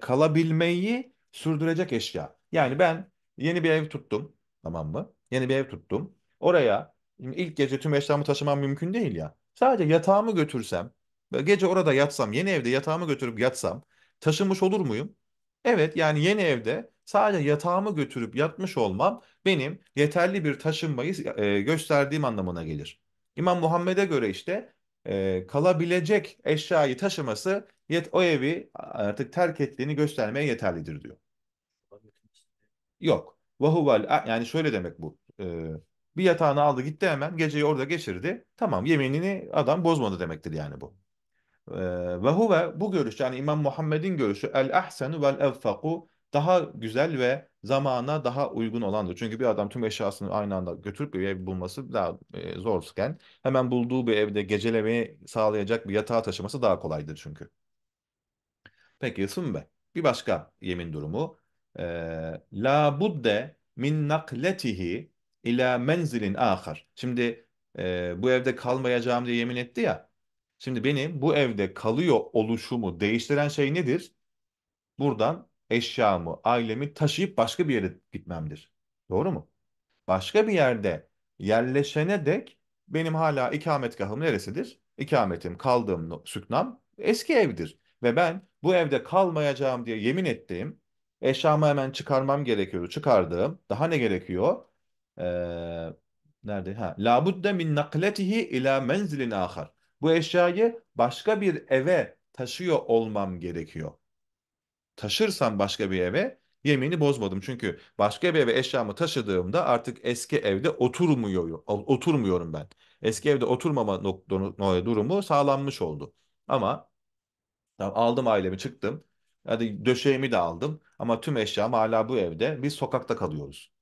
kalabilmeyi sürdürecek eşya. Yani ben Yeni bir ev tuttum. Tamam mı? Yeni bir ev tuttum. Oraya ilk gece tüm eşyamı taşımam mümkün değil ya. Sadece yatağımı götürsem, gece orada yatsam, yeni evde yatağımı götürüp yatsam taşınmış olur muyum? Evet yani yeni evde sadece yatağımı götürüp yatmış olmam benim yeterli bir taşınmayı e, gösterdiğim anlamına gelir. İmam Muhammed'e göre işte e, kalabilecek eşyayı taşıması yet o evi artık terk ettiğini göstermeye yeterlidir diyor. Yok. Vahuvel yani şöyle demek bu. E, bir yatağını aldı gitti hemen geceyi orada geçirdi. Tamam yeminini adam bozmadı demektir yani bu. Ve ee, huve bu görüş yani İmam Muhammed'in görüşü el ahsenu vel evfaku daha güzel ve zamana daha uygun olandır. Çünkü bir adam tüm eşyasını aynı anda götürüp bir ev bulması daha e, zorken hemen bulduğu bir evde gecelemeyi sağlayacak bir yatağa taşıması daha kolaydır çünkü. Peki sümbe bir başka yemin durumu ee, la budde min nakletihi ila menzilin ahar. Şimdi e, bu evde kalmayacağım diye yemin etti ya. Şimdi benim bu evde kalıyor oluşumu değiştiren şey nedir? Buradan eşyamı, ailemi taşıyıp başka bir yere gitmemdir. Doğru mu? Başka bir yerde yerleşene dek benim hala ikametgahım neresidir? İkametim, kaldığım süknam eski evdir. Ve ben bu evde kalmayacağım diye yemin ettiğim Eşyamı hemen çıkarmam gerekiyordu. Çıkardım. Daha ne gerekiyor? Ee, nerede? Ha. La budde min nakletihi ila menzilin ahar. Bu eşyayı başka bir eve taşıyor olmam gerekiyor. Taşırsam başka bir eve yemini bozmadım. Çünkü başka bir eve eşyamı taşıdığımda artık eski evde oturmuyor, oturmuyorum ben. Eski evde oturmama nok- durumu sağlanmış oldu. Ama aldım ailemi çıktım. Hadi döşeğimi de aldım ama tüm eşyam hala bu evde. Biz sokakta kalıyoruz.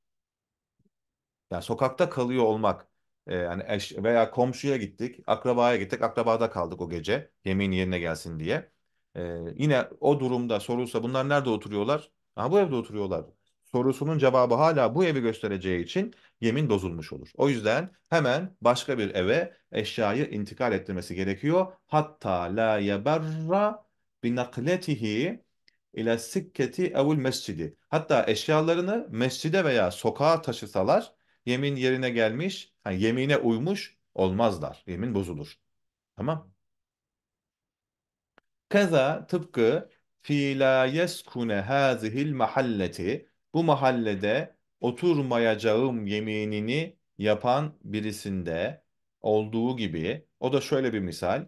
Yani sokakta kalıyor olmak e, yani eş, veya komşuya gittik, akrabaya gittik, akrabada kaldık o gece yemin yerine gelsin diye. E, yine o durumda sorulsa bunlar nerede oturuyorlar? Ha bu evde oturuyorlar. Sorusunun cevabı hala bu evi göstereceği için yemin bozulmuş olur. O yüzden hemen başka bir eve eşyayı intikal ettirmesi gerekiyor. Hatta la yeberra bi nakletihi ile sikketi evul mescidi. Hatta eşyalarını mescide veya sokağa taşısalar yemin yerine gelmiş, yani yemine uymuş olmazlar. Yemin bozulur. Tamam. Keza tıpkı fi la yeskune hazihil mahalleti bu mahallede oturmayacağım yeminini yapan birisinde olduğu gibi o da şöyle bir misal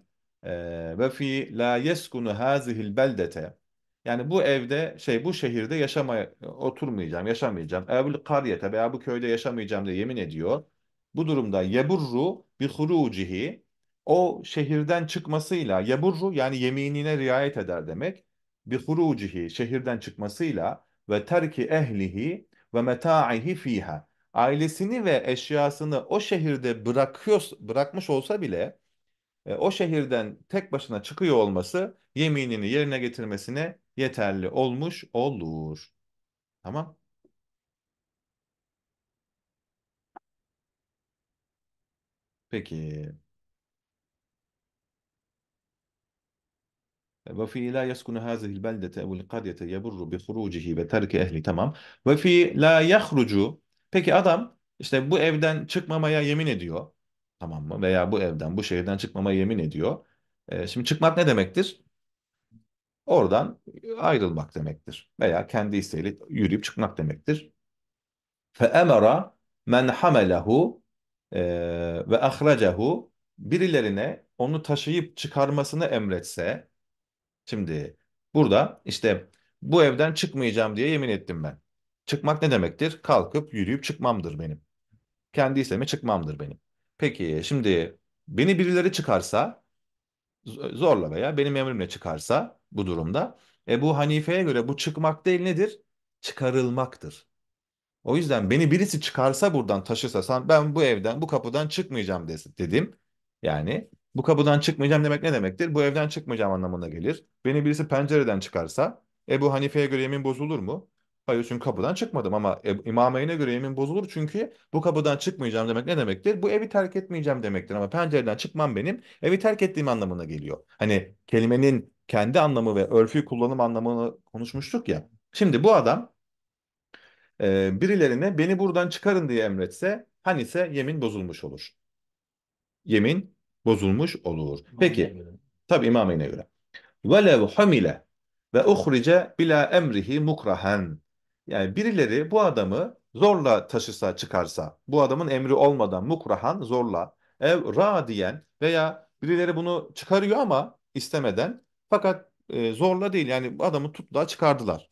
ve fi la yeskunu hazihil beldete yani bu evde şey bu şehirde yaşamaya e, oturmayacağım, yaşamayacağım. Evli kariyete veya bu köyde yaşamayacağım diye yemin ediyor. Bu durumda yeburru bir hurucihi o şehirden çıkmasıyla yeburru yani yeminine riayet eder demek. Bir hurucihi şehirden çıkmasıyla ve terki ehlihi ve meta'ihi fiha. Ailesini ve eşyasını o şehirde bırakıyor bırakmış olsa bile e, o şehirden tek başına çıkıyor olması yeminini yerine getirmesine yeterli olmuş olur. Tamam. Peki. وفي لا يسكن هذه البلدة أو القرية يبر بخروجه ve terki ehli tamam. Ve fi la yahrucu. Peki adam işte bu evden çıkmamaya yemin ediyor. Tamam mı? Veya bu evden, bu şehirden çıkmamaya yemin ediyor. Ee, şimdi çıkmak ne demektir? Oradan ayrılmak demektir veya kendi isteğiyle yürüyüp çıkmak demektir. فَاَمَرَ مَنْ حَمَلَهُ ve اَخْرَجَهُ Birilerine onu taşıyıp çıkarmasını emretse, şimdi burada işte bu evden çıkmayacağım diye yemin ettim ben. Çıkmak ne demektir? Kalkıp yürüyüp çıkmamdır benim. Kendi isteme çıkmamdır benim. Peki şimdi beni birileri çıkarsa, zorla veya benim emrimle çıkarsa bu durumda. E bu Hanife'ye göre bu çıkmak değil nedir? Çıkarılmaktır. O yüzden beni birisi çıkarsa buradan taşırsa ben bu evden bu kapıdan çıkmayacağım dedim. Yani bu kapıdan çıkmayacağım demek ne demektir? Bu evden çıkmayacağım anlamına gelir. Beni birisi pencereden çıkarsa Ebu Hanife'ye göre yemin bozulur mu? Hayır çünkü kapıdan çıkmadım ama e, imameyne göre yemin bozulur çünkü bu kapıdan çıkmayacağım demek ne demektir? Bu evi terk etmeyeceğim demektir ama pencereden çıkmam benim evi terk ettiğim anlamına geliyor. Hani kelimenin kendi anlamı ve örfü kullanım anlamını konuşmuştuk ya. Şimdi bu adam e, birilerine beni buradan çıkarın diye emretse hani ise yemin bozulmuş olur. Yemin bozulmuş olur. Peki tabi imameyne göre. Velev hamile ve uhrice bila emrihi mukrahen. Yani birileri bu adamı zorla taşısa çıkarsa, bu adamın emri olmadan mukrahan zorla ev ra diyen veya birileri bunu çıkarıyor ama istemeden fakat e, zorla değil yani adamı tuttular çıkardılar.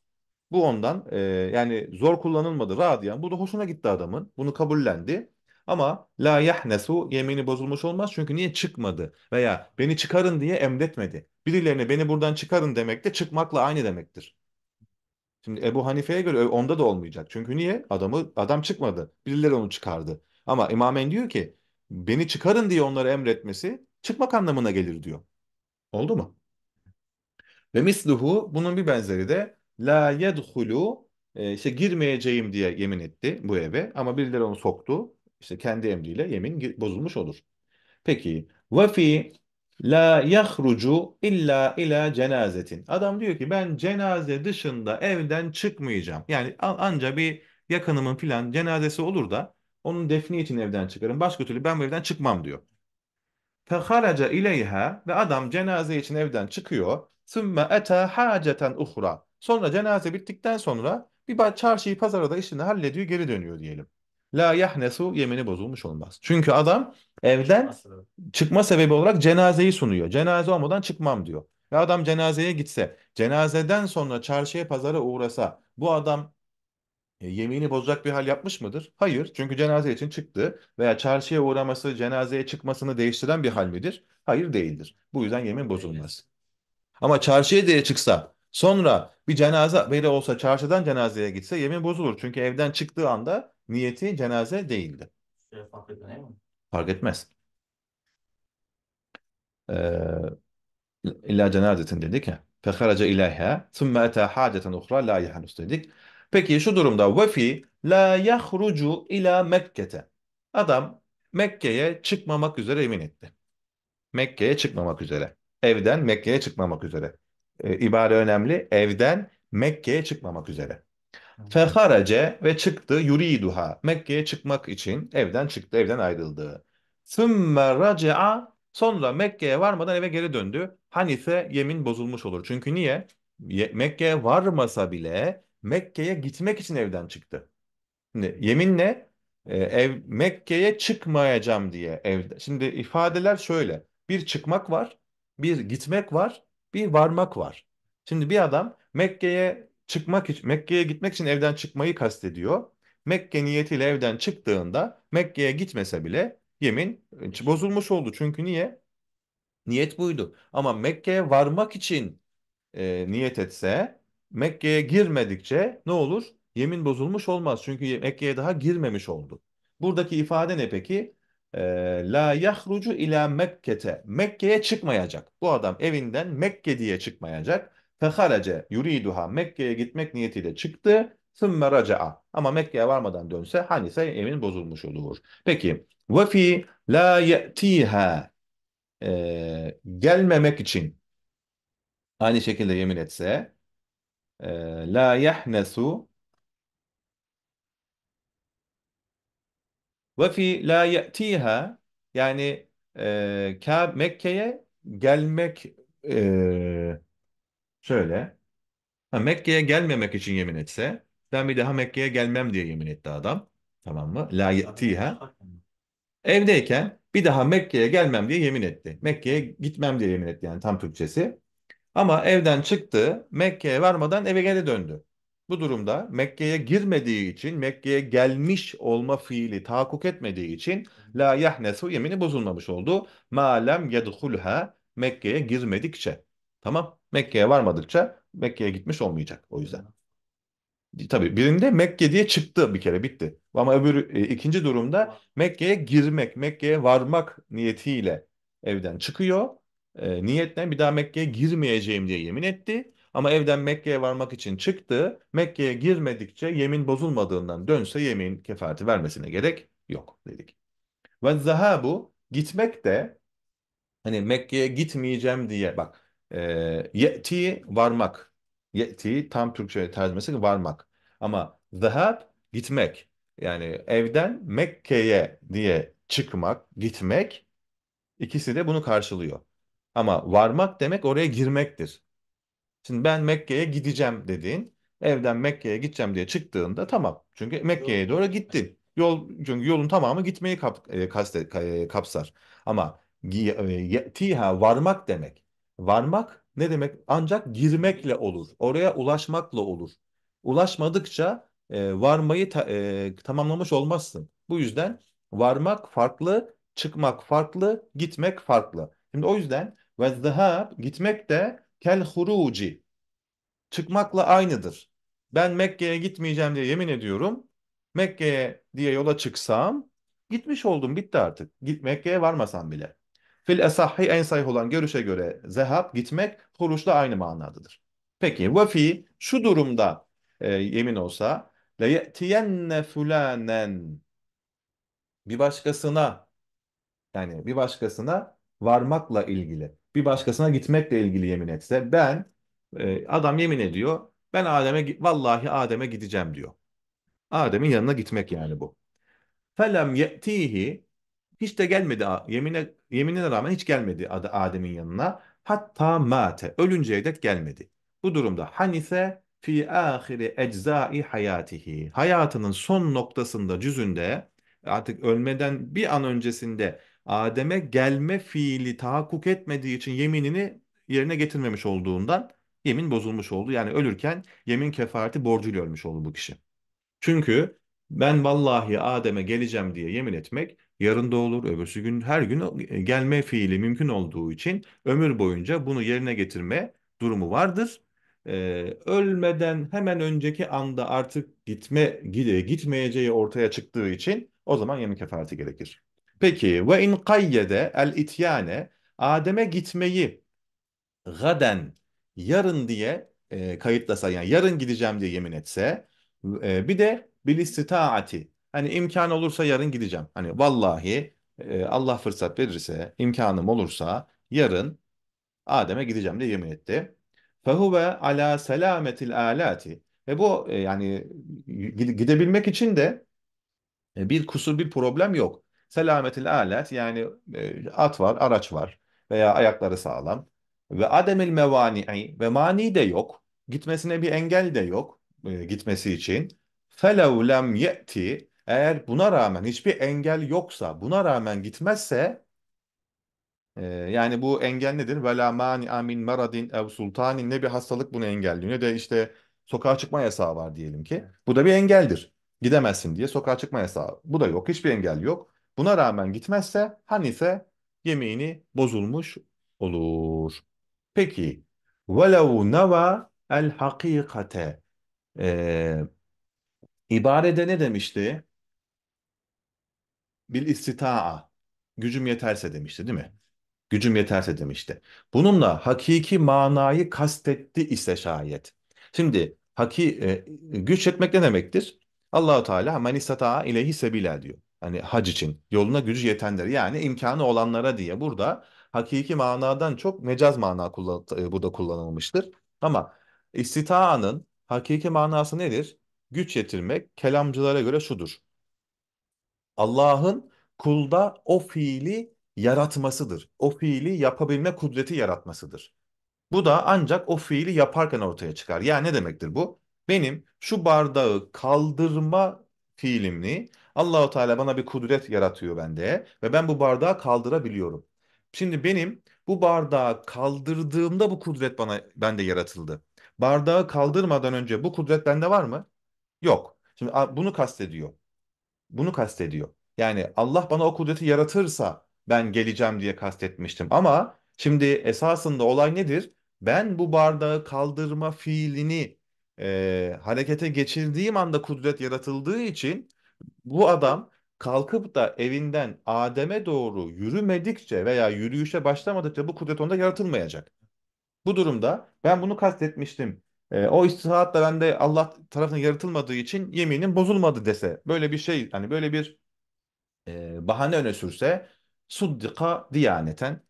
Bu ondan e, yani zor kullanılmadı ra diyen bu da hoşuna gitti adamın bunu kabullendi. Ama la yahnesu yemini bozulmuş olmaz çünkü niye çıkmadı veya beni çıkarın diye emretmedi. Birilerine beni buradan çıkarın demek de çıkmakla aynı demektir. Şimdi Ebu Hanife'ye göre onda da olmayacak. Çünkü niye? Adamı adam çıkmadı. Birileri onu çıkardı. Ama imamen diyor ki beni çıkarın diye onlara emretmesi çıkmak anlamına gelir diyor. Oldu mu? Ve misluhu bunun bir benzeri de la yedhulu e, işte girmeyeceğim diye yemin etti bu eve ama birileri onu soktu. İşte kendi emriyle yemin bozulmuş olur. Peki ve fi La yahrucu illa ila cenazetin. Adam diyor ki ben cenaze dışında evden çıkmayacağım. Yani anca bir yakınımın filan cenazesi olur da onun defni için evden çıkarım. Başka türlü ben bu evden çıkmam diyor. Feharaca ileyha ve adam cenaze için evden çıkıyor. Sümme eta haceten uhra. Sonra cenaze bittikten sonra bir çarşıyı pazarda işini hallediyor geri dönüyor diyelim. La yahnesu yemini bozulmuş olmaz. Çünkü adam Evden Nasıl? çıkma sebebi olarak cenazeyi sunuyor. Cenaze olmadan çıkmam diyor. Ve adam cenazeye gitse, cenazeden sonra çarşıya pazara uğrasa bu adam e, yemini bozacak bir hal yapmış mıdır? Hayır. Çünkü cenaze için çıktı veya çarşıya uğraması cenazeye çıkmasını değiştiren bir hal midir? Hayır değildir. Bu yüzden yemin bozulmaz. Ama çarşıya diye çıksa sonra bir cenaze böyle olsa çarşıdan cenazeye gitse yemin bozulur. Çünkü evden çıktığı anda niyeti cenaze değildi. Şöyle fark değil mi? Fark etmez. Ee, illa cenazetin dedik ya. Feharaca ileyha thumma ata haceten uhra la yahnus dedik. Peki şu durumda ve fi la yahrucu ila Mekke'te. Adam Mekke'ye çıkmamak üzere emin etti. Mekke'ye çıkmamak üzere. Evden Mekke'ye çıkmamak üzere. E, önemli. Evden Mekke'ye çıkmamak üzere. Feharace ve çıktı yuriduha. Mekke'ye çıkmak için evden çıktı, evden ayrıldı. Sümme raca'a sonra Mekke'ye varmadan eve geri döndü. Hanife yemin bozulmuş olur. Çünkü niye? Mekke'ye varmasa bile Mekke'ye gitmek için evden çıktı. Şimdi yemin ne? Ee, ev Mekke'ye çıkmayacağım diye evde. Şimdi ifadeler şöyle. Bir çıkmak var, bir gitmek var, bir varmak var. Şimdi bir adam Mekke'ye çıkmak için Mekke'ye gitmek için evden çıkmayı kastediyor. Mekke niyetiyle evden çıktığında Mekke'ye gitmese bile yemin ıı, bozulmuş oldu. Çünkü niye? Niyet buydu. Ama Mekke'ye varmak için e, niyet etse Mekke'ye girmedikçe ne olur? Yemin bozulmuş olmaz. Çünkü Mekke'ye daha girmemiş oldu. Buradaki ifade ne peki? E, La yahrucu ila Mekke'te. Mekke'ye çıkmayacak. Bu adam evinden Mekke diye çıkmayacak. Feharace yuriduha Mekke'ye gitmek niyetiyle çıktı. Sümme raca'a. Ama Mekke'ye varmadan dönse hanise emin bozulmuş olur. Peki ve fi la ye'tiha e, gelmemek için aynı şekilde yemin etse e, la yahnesu ve fi la ye'tiha yani e, Mekke'ye gelmek e, Şöyle. Ha, Mekke'ye gelmemek için yemin etse ben bir daha Mekke'ye gelmem diye yemin etti adam. Tamam mı? La yetiha. Evdeyken bir daha Mekke'ye gelmem diye yemin etti. Mekke'ye gitmem diye yemin etti yani tam Türkçesi. Ama evden çıktı, Mekke'ye varmadan eve geri döndü. Bu durumda Mekke'ye girmediği için, Mekke'ye gelmiş olma fiili tahakkuk etmediği için la hmm. yahnesu yemini bozulmamış oldu. Ma lem yedhulha Mekke'ye girmedikçe. Tamam. Mekke'ye varmadıkça Mekke'ye gitmiş olmayacak o yüzden. Tabii birinde Mekke diye çıktı bir kere bitti. Ama öbür e, ikinci durumda Mekke'ye girmek, Mekke'ye varmak niyetiyle evden çıkıyor. E, niyetle bir daha Mekke'ye girmeyeceğim diye yemin etti. Ama evden Mekke'ye varmak için çıktı. Mekke'ye girmedikçe yemin bozulmadığından dönse yemin kefareti vermesine gerek yok dedik. Ve zahabu gitmek de hani Mekke'ye gitmeyeceğim diye bak e, ee, ye'ti'yi varmak. yeti tam Türkçe tercümesi varmak. Ama zehab gitmek. Yani evden Mekke'ye diye çıkmak, gitmek ikisi de bunu karşılıyor. Ama varmak demek oraya girmektir. Şimdi ben Mekke'ye gideceğim dediğin, evden Mekke'ye gideceğim diye çıktığında tamam. Çünkü Mekke'ye doğru gittin. Yol çünkü yolun tamamı gitmeyi kap, e, e kapsar. Ama e, tiha varmak demek. Varmak ne demek? Ancak girmekle olur. Oraya ulaşmakla olur. Ulaşmadıkça e, varmayı ta, e, tamamlamış olmazsın. Bu yüzden varmak farklı, çıkmak farklı, gitmek farklı. Şimdi o yüzden ve zahab gitmek de kel huruci. Çıkmakla aynıdır. Ben Mekke'ye gitmeyeceğim diye yemin ediyorum. Mekke'ye diye yola çıksam gitmiş oldum bitti artık. Git Mekke'ye varmasam bile. Fil esahhi en sahih olan görüşe göre zehab gitmek huruşla aynı manadadır. Peki ve şu durumda e, yemin olsa le ye'tiyenne fulanen bir başkasına yani bir başkasına varmakla ilgili bir başkasına gitmekle ilgili yemin etse ben e, adam yemin ediyor ben Adem'e vallahi Adem'e gideceğim diyor. Adem'in yanına gitmek yani bu. Felem ye'tihi hiç de gelmedi yemine yeminine rağmen hiç gelmedi Adem'in yanına. Hatta mate ölünceye dek gelmedi. Bu durumda hanise fi ahiri eczai hayatihi. Hayatının son noktasında cüzünde artık ölmeden bir an öncesinde Adem'e gelme fiili tahakkuk etmediği için yeminini yerine getirmemiş olduğundan yemin bozulmuş oldu. Yani ölürken yemin kefareti borcuyla ölmüş oldu bu kişi. Çünkü ben vallahi Adem'e geleceğim diye yemin etmek yarın da olur, öbürsü gün her gün e, gelme fiili mümkün olduğu için ömür boyunca bunu yerine getirme durumu vardır. Ee, ölmeden hemen önceki anda artık gitme gitmeyeceği ortaya çıktığı için o zaman yemin kefareti gerekir. Peki ve in kayyede el ityane Adem'e gitmeyi gaden yarın diye e, kayıtlasa yani yarın gideceğim diye yemin etse e, bir de bilistitaati Hani imkan olursa yarın gideceğim. Hani vallahi e, Allah fırsat verirse, imkanım olursa yarın Adem'e gideceğim diye yemin etti. Fehuve ala selametil alati. Ve bu e, yani gidebilmek için de e, bir kusur, bir problem yok. Selametil alet yani e, at var, araç var veya ayakları sağlam. Ve ademil mevani ve mani de yok. Gitmesine bir engel de yok e, gitmesi için. Felev lem yeti eğer buna rağmen hiçbir engel yoksa, buna rağmen gitmezse e, yani bu engel nedir? Vela mani amin maradin ev sultanin ne bir hastalık bunu engelliyor ne de işte sokağa çıkma yasağı var diyelim ki. Bu da bir engeldir. Gidemezsin diye sokağa çıkma yasağı. Bu da yok. Hiçbir engel yok. Buna rağmen gitmezse hanife yemeğini bozulmuş olur. Peki velev neva el hakikate ee, ibarede ne demişti? bil istitaa. Gücüm yeterse demişti değil mi? Gücüm yeterse demişti. Bununla hakiki manayı kastetti ise şayet. Şimdi haki, e, güç etmek ne demektir? Allahu Teala men istitaa ilehi sebila diyor. Hani hac için yoluna gücü yetendir. yani imkanı olanlara diye burada hakiki manadan çok mecaz mana kullan, e, burada kullanılmıştır. Ama istitaanın hakiki manası nedir? Güç yetirmek kelamcılara göre şudur. Allah'ın kulda o fiili yaratmasıdır. O fiili yapabilme kudreti yaratmasıdır. Bu da ancak o fiili yaparken ortaya çıkar. Yani ne demektir bu? Benim şu bardağı kaldırma fiilimni Allahu Teala bana bir kudret yaratıyor bende ve ben bu bardağı kaldırabiliyorum. Şimdi benim bu bardağı kaldırdığımda bu kudret bana bende yaratıldı. Bardağı kaldırmadan önce bu kudret bende var mı? Yok. Şimdi bunu kastediyor. Bunu kastediyor. Yani Allah bana o kudreti yaratırsa ben geleceğim diye kastetmiştim. Ama şimdi esasında olay nedir? Ben bu bardağı kaldırma fiilini e, harekete geçirdiğim anda kudret yaratıldığı için bu adam kalkıp da evinden Adem'e doğru yürümedikçe veya yürüyüşe başlamadıkça bu kudret onda yaratılmayacak. Bu durumda ben bunu kastetmiştim e, o istihat da bende Allah tarafından yaratılmadığı için yeminin bozulmadı dese, böyle bir şey hani böyle bir e, bahane öne sürse suddika diyaneten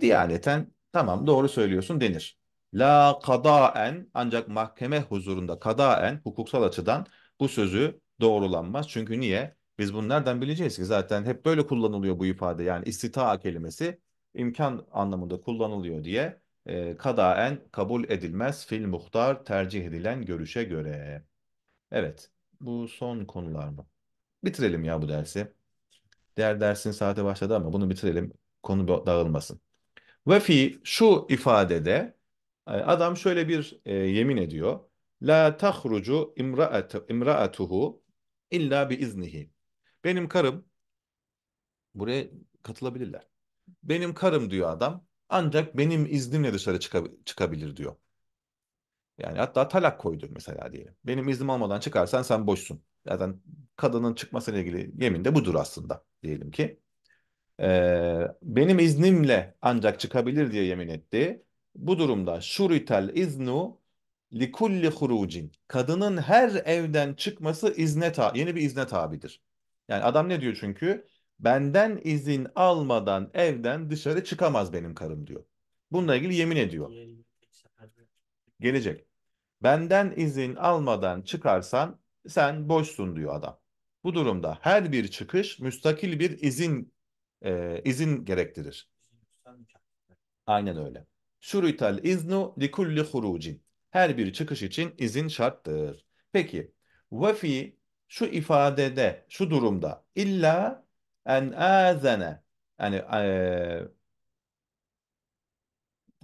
diyaneten tamam doğru söylüyorsun denir. La kadaen ancak mahkeme huzurunda kadaen hukuksal açıdan bu sözü doğrulanmaz. Çünkü niye? Biz bunu nereden bileceğiz ki? Zaten hep böyle kullanılıyor bu ifade. Yani istita kelimesi imkan anlamında kullanılıyor diye e, kadaen kabul edilmez fil muhtar tercih edilen görüşe göre. Evet, bu son konular mı? Bitirelim ya bu dersi. Diğer dersin saate başladı ama bunu bitirelim. Konu dağılmasın. Ve fi şu ifadede e, adam şöyle bir e, yemin ediyor. La tahrucu imraatu, imraatuhu illa bi iznihi. Benim karım buraya katılabilirler. Benim karım diyor adam ancak benim iznimle dışarı çıkab- çıkabilir diyor. Yani hatta talak koydu mesela diyelim. Benim iznim olmadan çıkarsan sen boşsun. Zaten kadının çıkmasıyla ilgili yemin de budur aslında diyelim ki. Ee, benim iznimle ancak çıkabilir diye yemin etti. Bu durumda şuritel iznu likulli hurucin. Kadının her evden çıkması izne ta yeni bir izne tabidir. Yani adam ne diyor çünkü? Benden izin almadan evden dışarı çıkamaz benim karım diyor. Bununla ilgili yemin ediyor. Gelecek. Benden izin almadan çıkarsan sen boşsun diyor adam. Bu durumda her bir çıkış müstakil bir izin e, izin gerektirir. Aynen öyle. Şuritel iznu li kulli hurucin. Her bir çıkış için izin şarttır. Peki ve şu ifadede, şu durumda illa en azene yani e,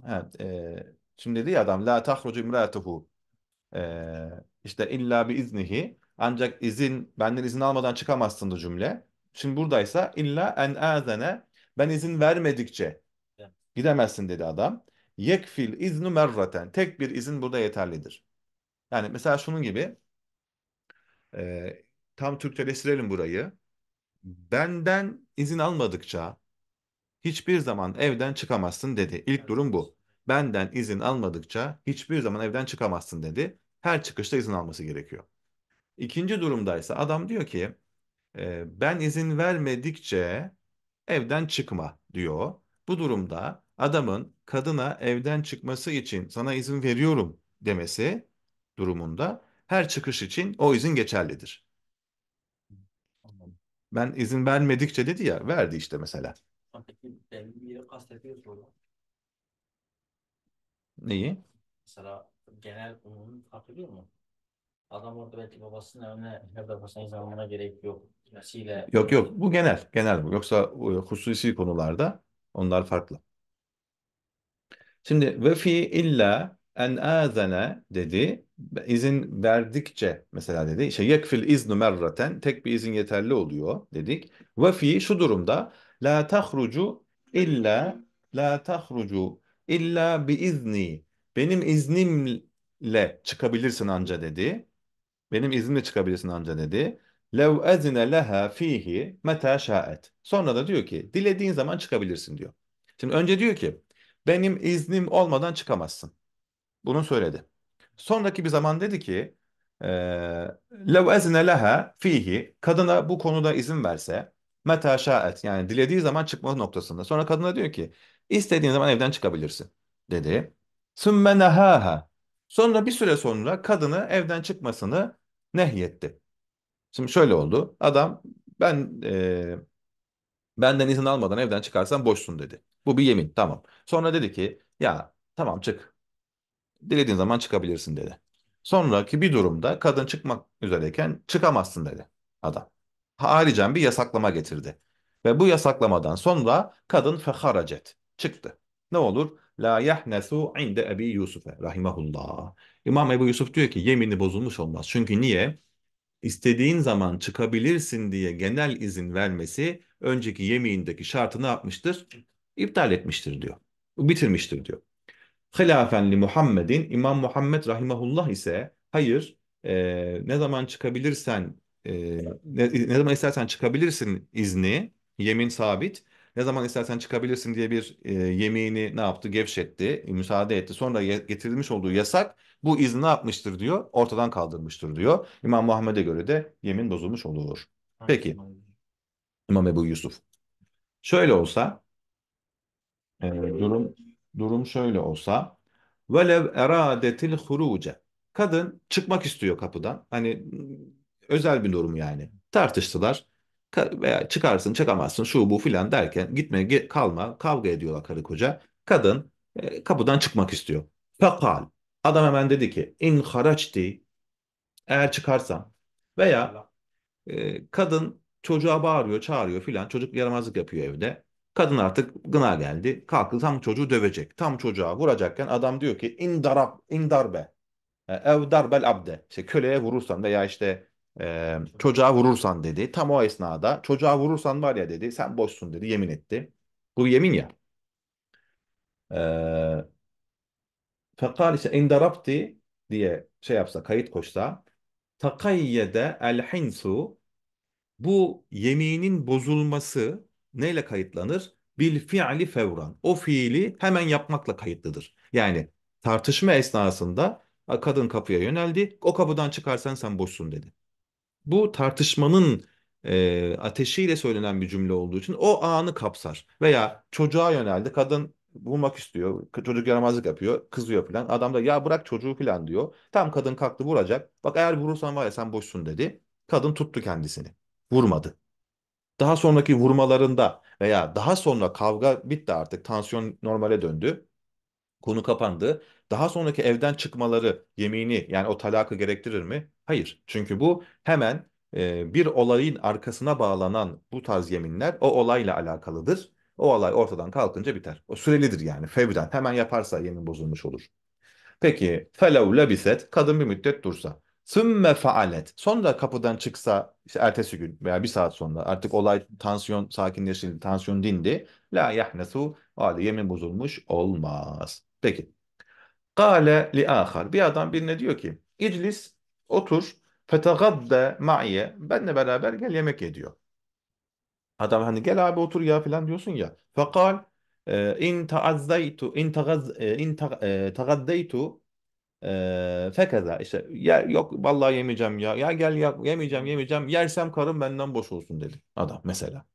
evet, e, şimdi dedi adam la tahrucu imratuhu e, işte illa bi iznihi ancak izin benden izin almadan çıkamazsın da cümle. Şimdi buradaysa illa en azene ben izin vermedikçe gidemezsin dedi adam. Yekfil iznu merraten. Tek bir izin burada yeterlidir. Yani mesela şunun gibi e, tam Türkçeleştirelim burayı benden izin almadıkça hiçbir zaman evden çıkamazsın dedi. İlk durum bu. Benden izin almadıkça hiçbir zaman evden çıkamazsın dedi. Her çıkışta izin alması gerekiyor. İkinci durumdaysa adam diyor ki ee, ben izin vermedikçe evden çıkma diyor. Bu durumda adamın kadına evden çıkması için sana izin veriyorum demesi durumunda her çıkış için o izin geçerlidir. Ben izin vermedikçe dedi ya, verdi işte mesela. Sanki belli Neyi? Mesela genel umumun katılıyor mu? Adam orada belki babasının evine her defasında izin almana gerek yok. Nesiyle Yok yok, bu genel, genel bu. Yoksa hususi konularda onlar farklı. Şimdi ve fi illa en azene dedi izin verdikçe mesela dedi işte yekfil iznu merraten tek bir izin yeterli oluyor dedik. Ve fi şu durumda la tahrucu illa la tahrucu illa bi izni benim iznimle çıkabilirsin anca dedi. Benim iznimle çıkabilirsin anca dedi. Lev ezine leha fihi meta şaet. Sonra da diyor ki dilediğin zaman çıkabilirsin diyor. Şimdi önce diyor ki benim iznim olmadan çıkamazsın. Bunu söyledi. Sonraki bir zaman dedi ki lev ezne leha fihi kadına bu konuda izin verse meta et yani dilediği zaman çıkma noktasında. Sonra kadına diyor ki istediğin zaman evden çıkabilirsin dedi. Sümme nehaha sonra bir süre sonra kadını evden çıkmasını nehyetti. Şimdi şöyle oldu adam ben e, benden izin almadan evden çıkarsan boşsun dedi. Bu bir yemin tamam. Sonra dedi ki ya tamam çık dilediğin zaman çıkabilirsin dedi. Sonraki bir durumda kadın çıkmak üzereyken çıkamazsın dedi adam. Haricen bir yasaklama getirdi. Ve bu yasaklamadan sonra kadın feharacet çıktı. Ne olur? La yahnesu inde Ebi Yusuf'e rahimahullah. İmam Ebu Yusuf diyor ki yemini bozulmuş olmaz. Çünkü niye? İstediğin zaman çıkabilirsin diye genel izin vermesi önceki yemindeki şartını atmıştır, İptal etmiştir diyor. Bitirmiştir diyor. Hilafen li Muhammed'in İmam Muhammed rahimahullah ise hayır e, ne zaman çıkabilirsen e, ne, ne zaman istersen çıkabilirsin izni yemin sabit ne zaman istersen çıkabilirsin diye bir e, yemini ne yaptı gevşetti e, müsaade etti sonra getirilmiş olduğu yasak bu izni ne yapmıştır diyor ortadan kaldırmıştır diyor İmam Muhammed'e göre de yemin bozulmuş olur. Peki İmam Ebu Yusuf şöyle olsa e, durum durum şöyle olsa velev eradetil huruce kadın çıkmak istiyor kapıdan hani özel bir durum yani tartıştılar veya çıkarsın çıkamazsın şu bu filan derken gitme kalma kavga ediyorlar karı koca kadın e, kapıdan çıkmak istiyor fekal adam hemen dedi ki in haraçti eğer çıkarsam veya e, kadın çocuğa bağırıyor çağırıyor filan çocuk yaramazlık yapıyor evde Kadın artık gına geldi. Kalktı tam çocuğu dövecek. Tam çocuğa vuracakken adam diyor ki in darab, in darbe, e, Ev darbel abde. İşte köleye vurursan veya işte e, çocuğa vurursan dedi. Tam o esnada çocuğa vurursan var ya dedi. Sen boşsun dedi. Yemin etti. Bu yemin ya. E, fekal in indarabti diye şey yapsa kayıt koşsa takayyede el hinsu bu yeminin bozulması neyle kayıtlanır? Bil fiili fevran. O fiili hemen yapmakla kayıtlıdır. Yani tartışma esnasında kadın kapıya yöneldi. O kapıdan çıkarsan sen boşsun dedi. Bu tartışmanın e, ateşiyle söylenen bir cümle olduğu için o anı kapsar. Veya çocuğa yöneldi. Kadın vurmak istiyor. Çocuk yaramazlık yapıyor. Kızıyor falan. Adam da ya bırak çocuğu falan diyor. Tam kadın kalktı vuracak. Bak eğer vurursan var ya sen boşsun dedi. Kadın tuttu kendisini. Vurmadı. Daha sonraki vurmalarında veya daha sonra kavga bitti artık tansiyon normale döndü. Konu kapandı. Daha sonraki evden çıkmaları yemini yani o talakı gerektirir mi? Hayır. Çünkü bu hemen e, bir olayın arkasına bağlanan bu tarz yeminler o olayla alakalıdır. O olay ortadan kalkınca biter. O sürelidir yani fevden Hemen yaparsa yemin bozulmuş olur. Peki felev lebiset kadın bir müddet dursa. Sümme faalet. Sonra kapıdan çıksa işte ertesi gün veya bir saat sonra artık olay tansiyon sakinleşti, tansiyon dindi. La yahnesu o halde yemin bozulmuş olmaz. Peki. Kale li ahar. Bir adam birine diyor ki İclis otur fetegadde ma'iye. Benle beraber gel yemek ediyor. Adam hani gel abi otur ya falan diyorsun ya. Fakal in taazzaytu in tagaz in tagaddaytu ee, fekeza işte ya, yok vallahi yemeyeceğim ya ya gel ya, yemeyeceğim yemeyeceğim yersem karım benden boş olsun dedi adam mesela.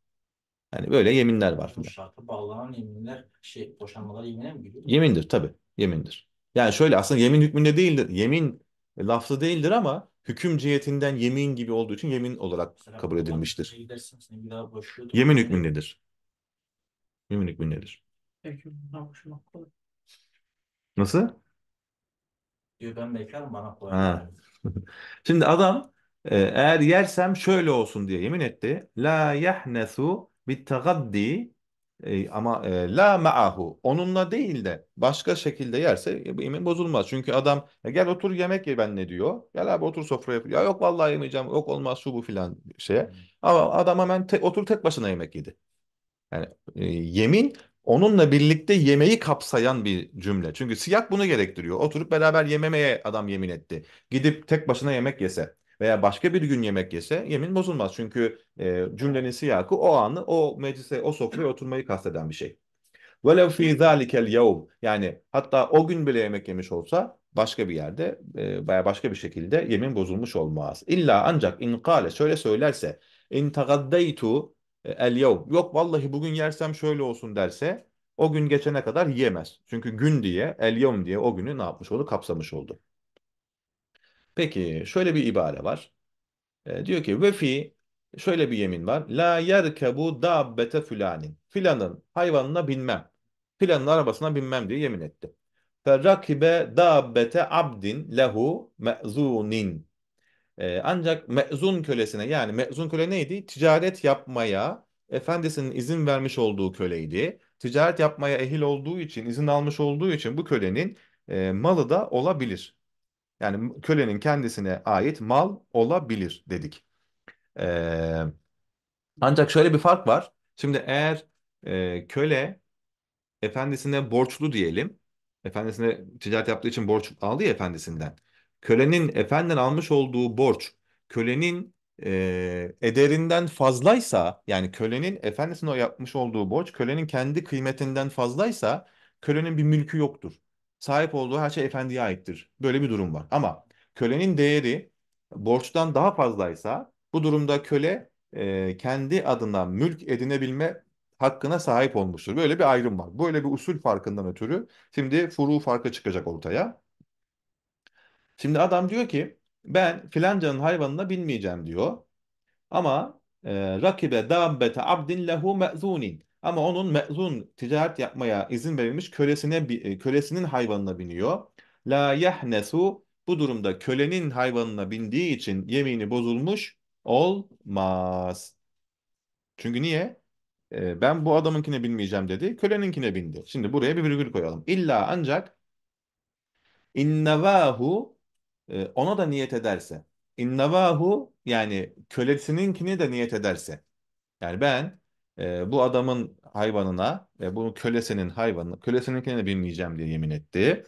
Yani böyle yeminler var. Bu şartı bağlanan yeminler şey boşanmalar yemine mi giriyor? Yemindir tabi yemindir. Yani şöyle aslında yemin hükmünde değildir. Yemin lafzı değildir ama hüküm cihetinden yemin gibi olduğu için yemin olarak Mesela kabul buradan edilmiştir. gidersin seni bir daha boşuyordur. Yemin hükmündedir. Yemin hükmündedir. Peki, Nasıl? Diyor ben bekarım bana koyar. Ha. [LAUGHS] Şimdi adam e, eğer yersem şöyle olsun diye yemin etti. La yahnesu bittagaddi e, ama e, la ma'ahu onunla değil de başka şekilde yerse e, bu yemin bozulmaz. Çünkü adam "E, gel otur yemek ye ben ne diyor. Gel abi otur sofraya. Ya yok vallahi yemeyeceğim. Yok olmaz şu bu filan şeye. Hmm. Ama adam hemen te- otur tek başına yemek yedi. Yani e, yemin onunla birlikte yemeği kapsayan bir cümle. Çünkü siyah bunu gerektiriyor. Oturup beraber yememeye adam yemin etti. Gidip tek başına yemek yese veya başka bir gün yemek yese yemin bozulmaz. Çünkü e, cümlenin siyakı o anı, o meclise, o sofraya oturmayı kasteden bir şey. Velev fi zalikel yevm yani hatta o gün bile yemek yemiş olsa başka bir yerde e, veya başka bir şekilde yemin bozulmuş olmaz. İlla ancak inkale şöyle söylerse in tagaddaytu e, el yav. Yok vallahi bugün yersem şöyle olsun derse o gün geçene kadar yiyemez. Çünkü gün diye el yavm diye o günü ne yapmış oldu? Kapsamış oldu. Peki şöyle bir ibare var. E, diyor ki vefi şöyle bir yemin var. La yerkebu dabbete filanin. Filanın hayvanına binmem. Filanın arabasına binmem diye yemin etti. Ferrakibe dabbete abdin lehu me'zunin. E, ancak mezun kölesine yani mezun köle neydi? Ticaret yapmaya efendisinin izin vermiş olduğu köleydi. Ticaret yapmaya ehil olduğu için, izin almış olduğu için bu kölenin e, malı da olabilir. Yani kölenin kendisine ait mal olabilir dedik. E, ancak şöyle bir fark var. Şimdi eğer e, köle efendisine borçlu diyelim. Efendisine ticaret yaptığı için borç aldı ya efendisinden kölenin efenden almış olduğu borç kölenin e, ederinden fazlaysa yani kölenin efendisine o yapmış olduğu borç kölenin kendi kıymetinden fazlaysa kölenin bir mülkü yoktur. Sahip olduğu her şey efendiye aittir. Böyle bir durum var. Ama kölenin değeri borçtan daha fazlaysa bu durumda köle e, kendi adına mülk edinebilme hakkına sahip olmuştur. Böyle bir ayrım var. Böyle bir usul farkından ötürü şimdi furu farkı çıkacak ortaya. Şimdi adam diyor ki ben filancanın hayvanına binmeyeceğim diyor. Ama e, rakibe dabbete abdin lehu me'zunin. Ama onun me'zun ticaret yapmaya izin verilmiş kölesine e, kölesinin hayvanına biniyor. La yehnesu bu durumda kölenin hayvanına bindiği için yemini bozulmuş olmaz. Çünkü niye? E, ben bu adamınkine binmeyeceğim dedi. Köleninkine bindi. Şimdi buraya bir virgül koyalım. İlla ancak innevahu ee, ona da niyet ederse innavahu yani kölesininkini de niyet ederse yani ben e, bu adamın hayvanına ve bunu kölesinin hayvanına kölesininkine de binmeyeceğim diye yemin etti.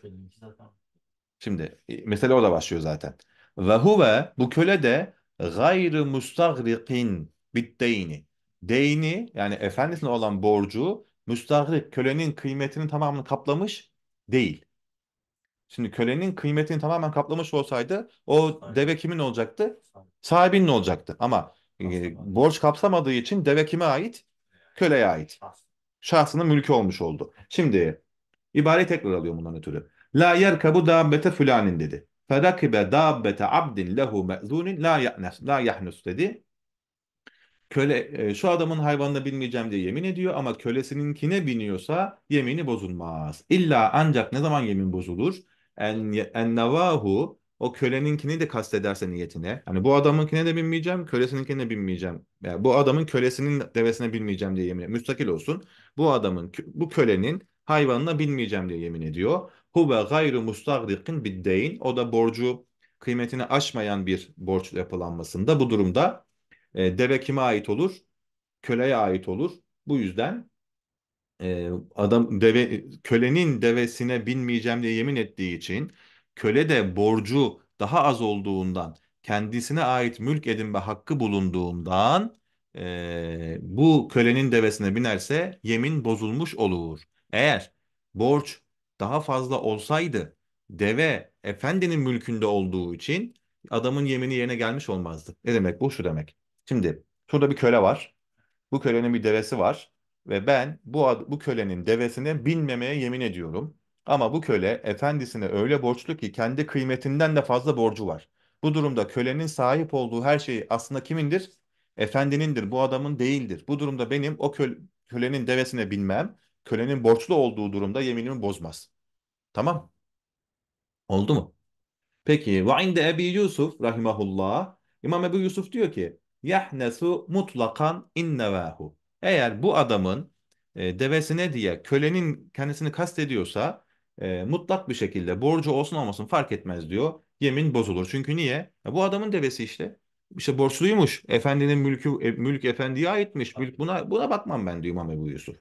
Şimdi e, mesele o da başlıyor zaten. Ve huve bu köle de gayrı mustagrikin bitteyni. Deyni yani efendisine olan borcu müstahrik kölenin kıymetinin tamamını kaplamış değil. Şimdi kölenin kıymetini tamamen kaplamış olsaydı o deve kimin olacaktı? Sahibinin olacaktı. Ama e, borç kapsamadığı için deve kime ait? Köleye ait. Şahsının mülkü olmuş oldu. Şimdi ibareyi tekrar alıyor bundan ötürü. La yerkabu dabbete fülanin dedi. Ferakibe dabbete abdin lehu me'zunin la ya'nes la yahnus dedi. Köle e, şu adamın hayvanını bilmeyeceğim diye yemin ediyor ama kölesininkine biniyorsa yemini bozulmaz. İlla ancak ne zaman yemin bozulur? en en navahu o köleninkini de kastederse niyetine. Hani bu adamınkine de binmeyeceğim, kölesininkine de binmeyeceğim. Yani bu adamın kölesinin devesine binmeyeceğim diye yemin Müstakil olsun. Bu adamın, bu kölenin hayvanına binmeyeceğim diye yemin ediyor. Huve gayru mustagdikin biddeyn. O da borcu kıymetini aşmayan bir borç yapılanmasında bu durumda e, deve kime ait olur? Köleye ait olur. Bu yüzden adam deve kölenin devesine binmeyeceğim diye yemin ettiği için köle de borcu daha az olduğundan kendisine ait mülk edinme hakkı bulunduğundan e, bu kölenin devesine binerse yemin bozulmuş olur. Eğer borç daha fazla olsaydı deve efendinin mülkünde olduğu için adamın yemini yerine gelmiş olmazdı. Ne demek bu? Şu demek. Şimdi şurada bir köle var. Bu kölenin bir devesi var ve ben bu ad, bu kölenin devesine binmemeye yemin ediyorum. Ama bu köle efendisine öyle borçlu ki kendi kıymetinden de fazla borcu var. Bu durumda kölenin sahip olduğu her şey aslında kimindir? Efendinindir, bu adamın değildir. Bu durumda benim o köle, kölenin devesine binmem, kölenin borçlu olduğu durumda yeminimi bozmaz. Tamam. Oldu mu? Peki ve inde Ebi Yusuf rahimahullah İmam Ebu Yusuf diyor ki yahnesu mutlakan innevahu eğer bu adamın e, devesine diye kölenin kendisini kastediyorsa e, mutlak bir şekilde borcu olsun olmasın fark etmez diyor. Yemin bozulur. Çünkü niye? Ya bu adamın devesi işte. İşte borçluymuş. Efendinin mülkü e, mülk efendiye aitmiş. Mülk buna buna bakmam ben diyor İmam Ebu Yusuf.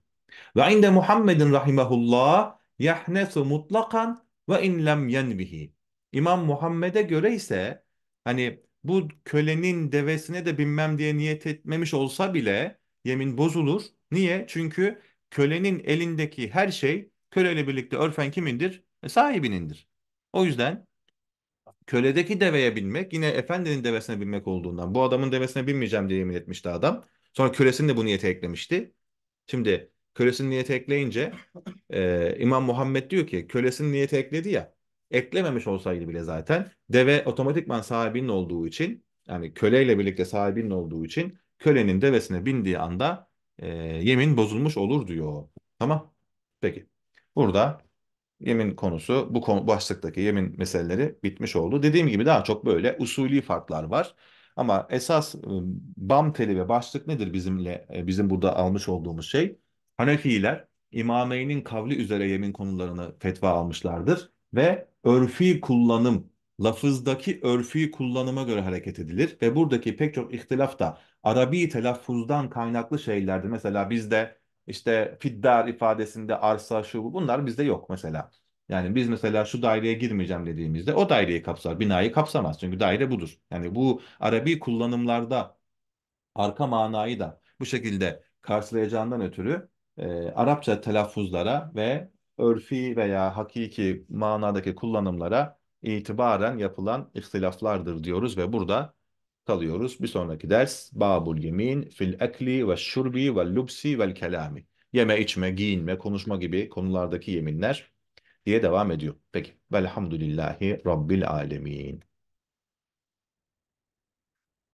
Ve inde Muhammedin rahimehullah yahnesu mutlakan ve in lem yenbihi. İmam Muhammed'e göre ise hani bu kölenin devesine de binmem diye niyet etmemiş olsa bile yemin bozulur. Niye? Çünkü kölenin elindeki her şey köleyle birlikte örfen kimindir? E, sahibinindir. O yüzden köledeki deveye binmek yine efendinin devesine binmek olduğundan bu adamın devesine binmeyeceğim diye yemin etmişti adam. Sonra kölesini de bu niyete eklemişti. Şimdi kölesini niyete ekleyince e, İmam Muhammed diyor ki kölesini niyete ekledi ya eklememiş olsaydı bile zaten deve otomatikman sahibinin olduğu için yani köleyle birlikte sahibinin olduğu için kölenin devesine bindiği anda e, yemin bozulmuş olur diyor. Tamam. Peki. Burada yemin konusu bu konu, başlıktaki yemin meseleleri bitmiş oldu. Dediğim gibi daha çok böyle usulü farklar var. Ama esas ıı, bam teli ve başlık nedir bizimle e, bizim burada almış olduğumuz şey? Hanefiler İmameyn'in kavli üzere yemin konularını fetva almışlardır ve örfi kullanım lafızdaki örfü kullanıma göre hareket edilir ve buradaki pek çok ihtilaf da Arabi telaffuzdan kaynaklı şeylerdir. Mesela bizde işte fiddar ifadesinde arsa şu bu bunlar bizde yok mesela. Yani biz mesela şu daireye girmeyeceğim dediğimizde o daireyi kapsar, binayı kapsamaz. Çünkü daire budur. Yani bu Arabi kullanımlarda arka manayı da bu şekilde karşılayacağından ötürü e, Arapça telaffuzlara ve örfi veya hakiki manadaki kullanımlara itibaren yapılan ihtilaflardır diyoruz ve burada kalıyoruz. Bir sonraki ders Babul Yemin fil ekli ve şurbi ve lubsi ve kelami. Yeme, içme, giyinme, konuşma gibi konulardaki yeminler diye devam ediyor. Peki. Velhamdülillahi Rabbil Alemin.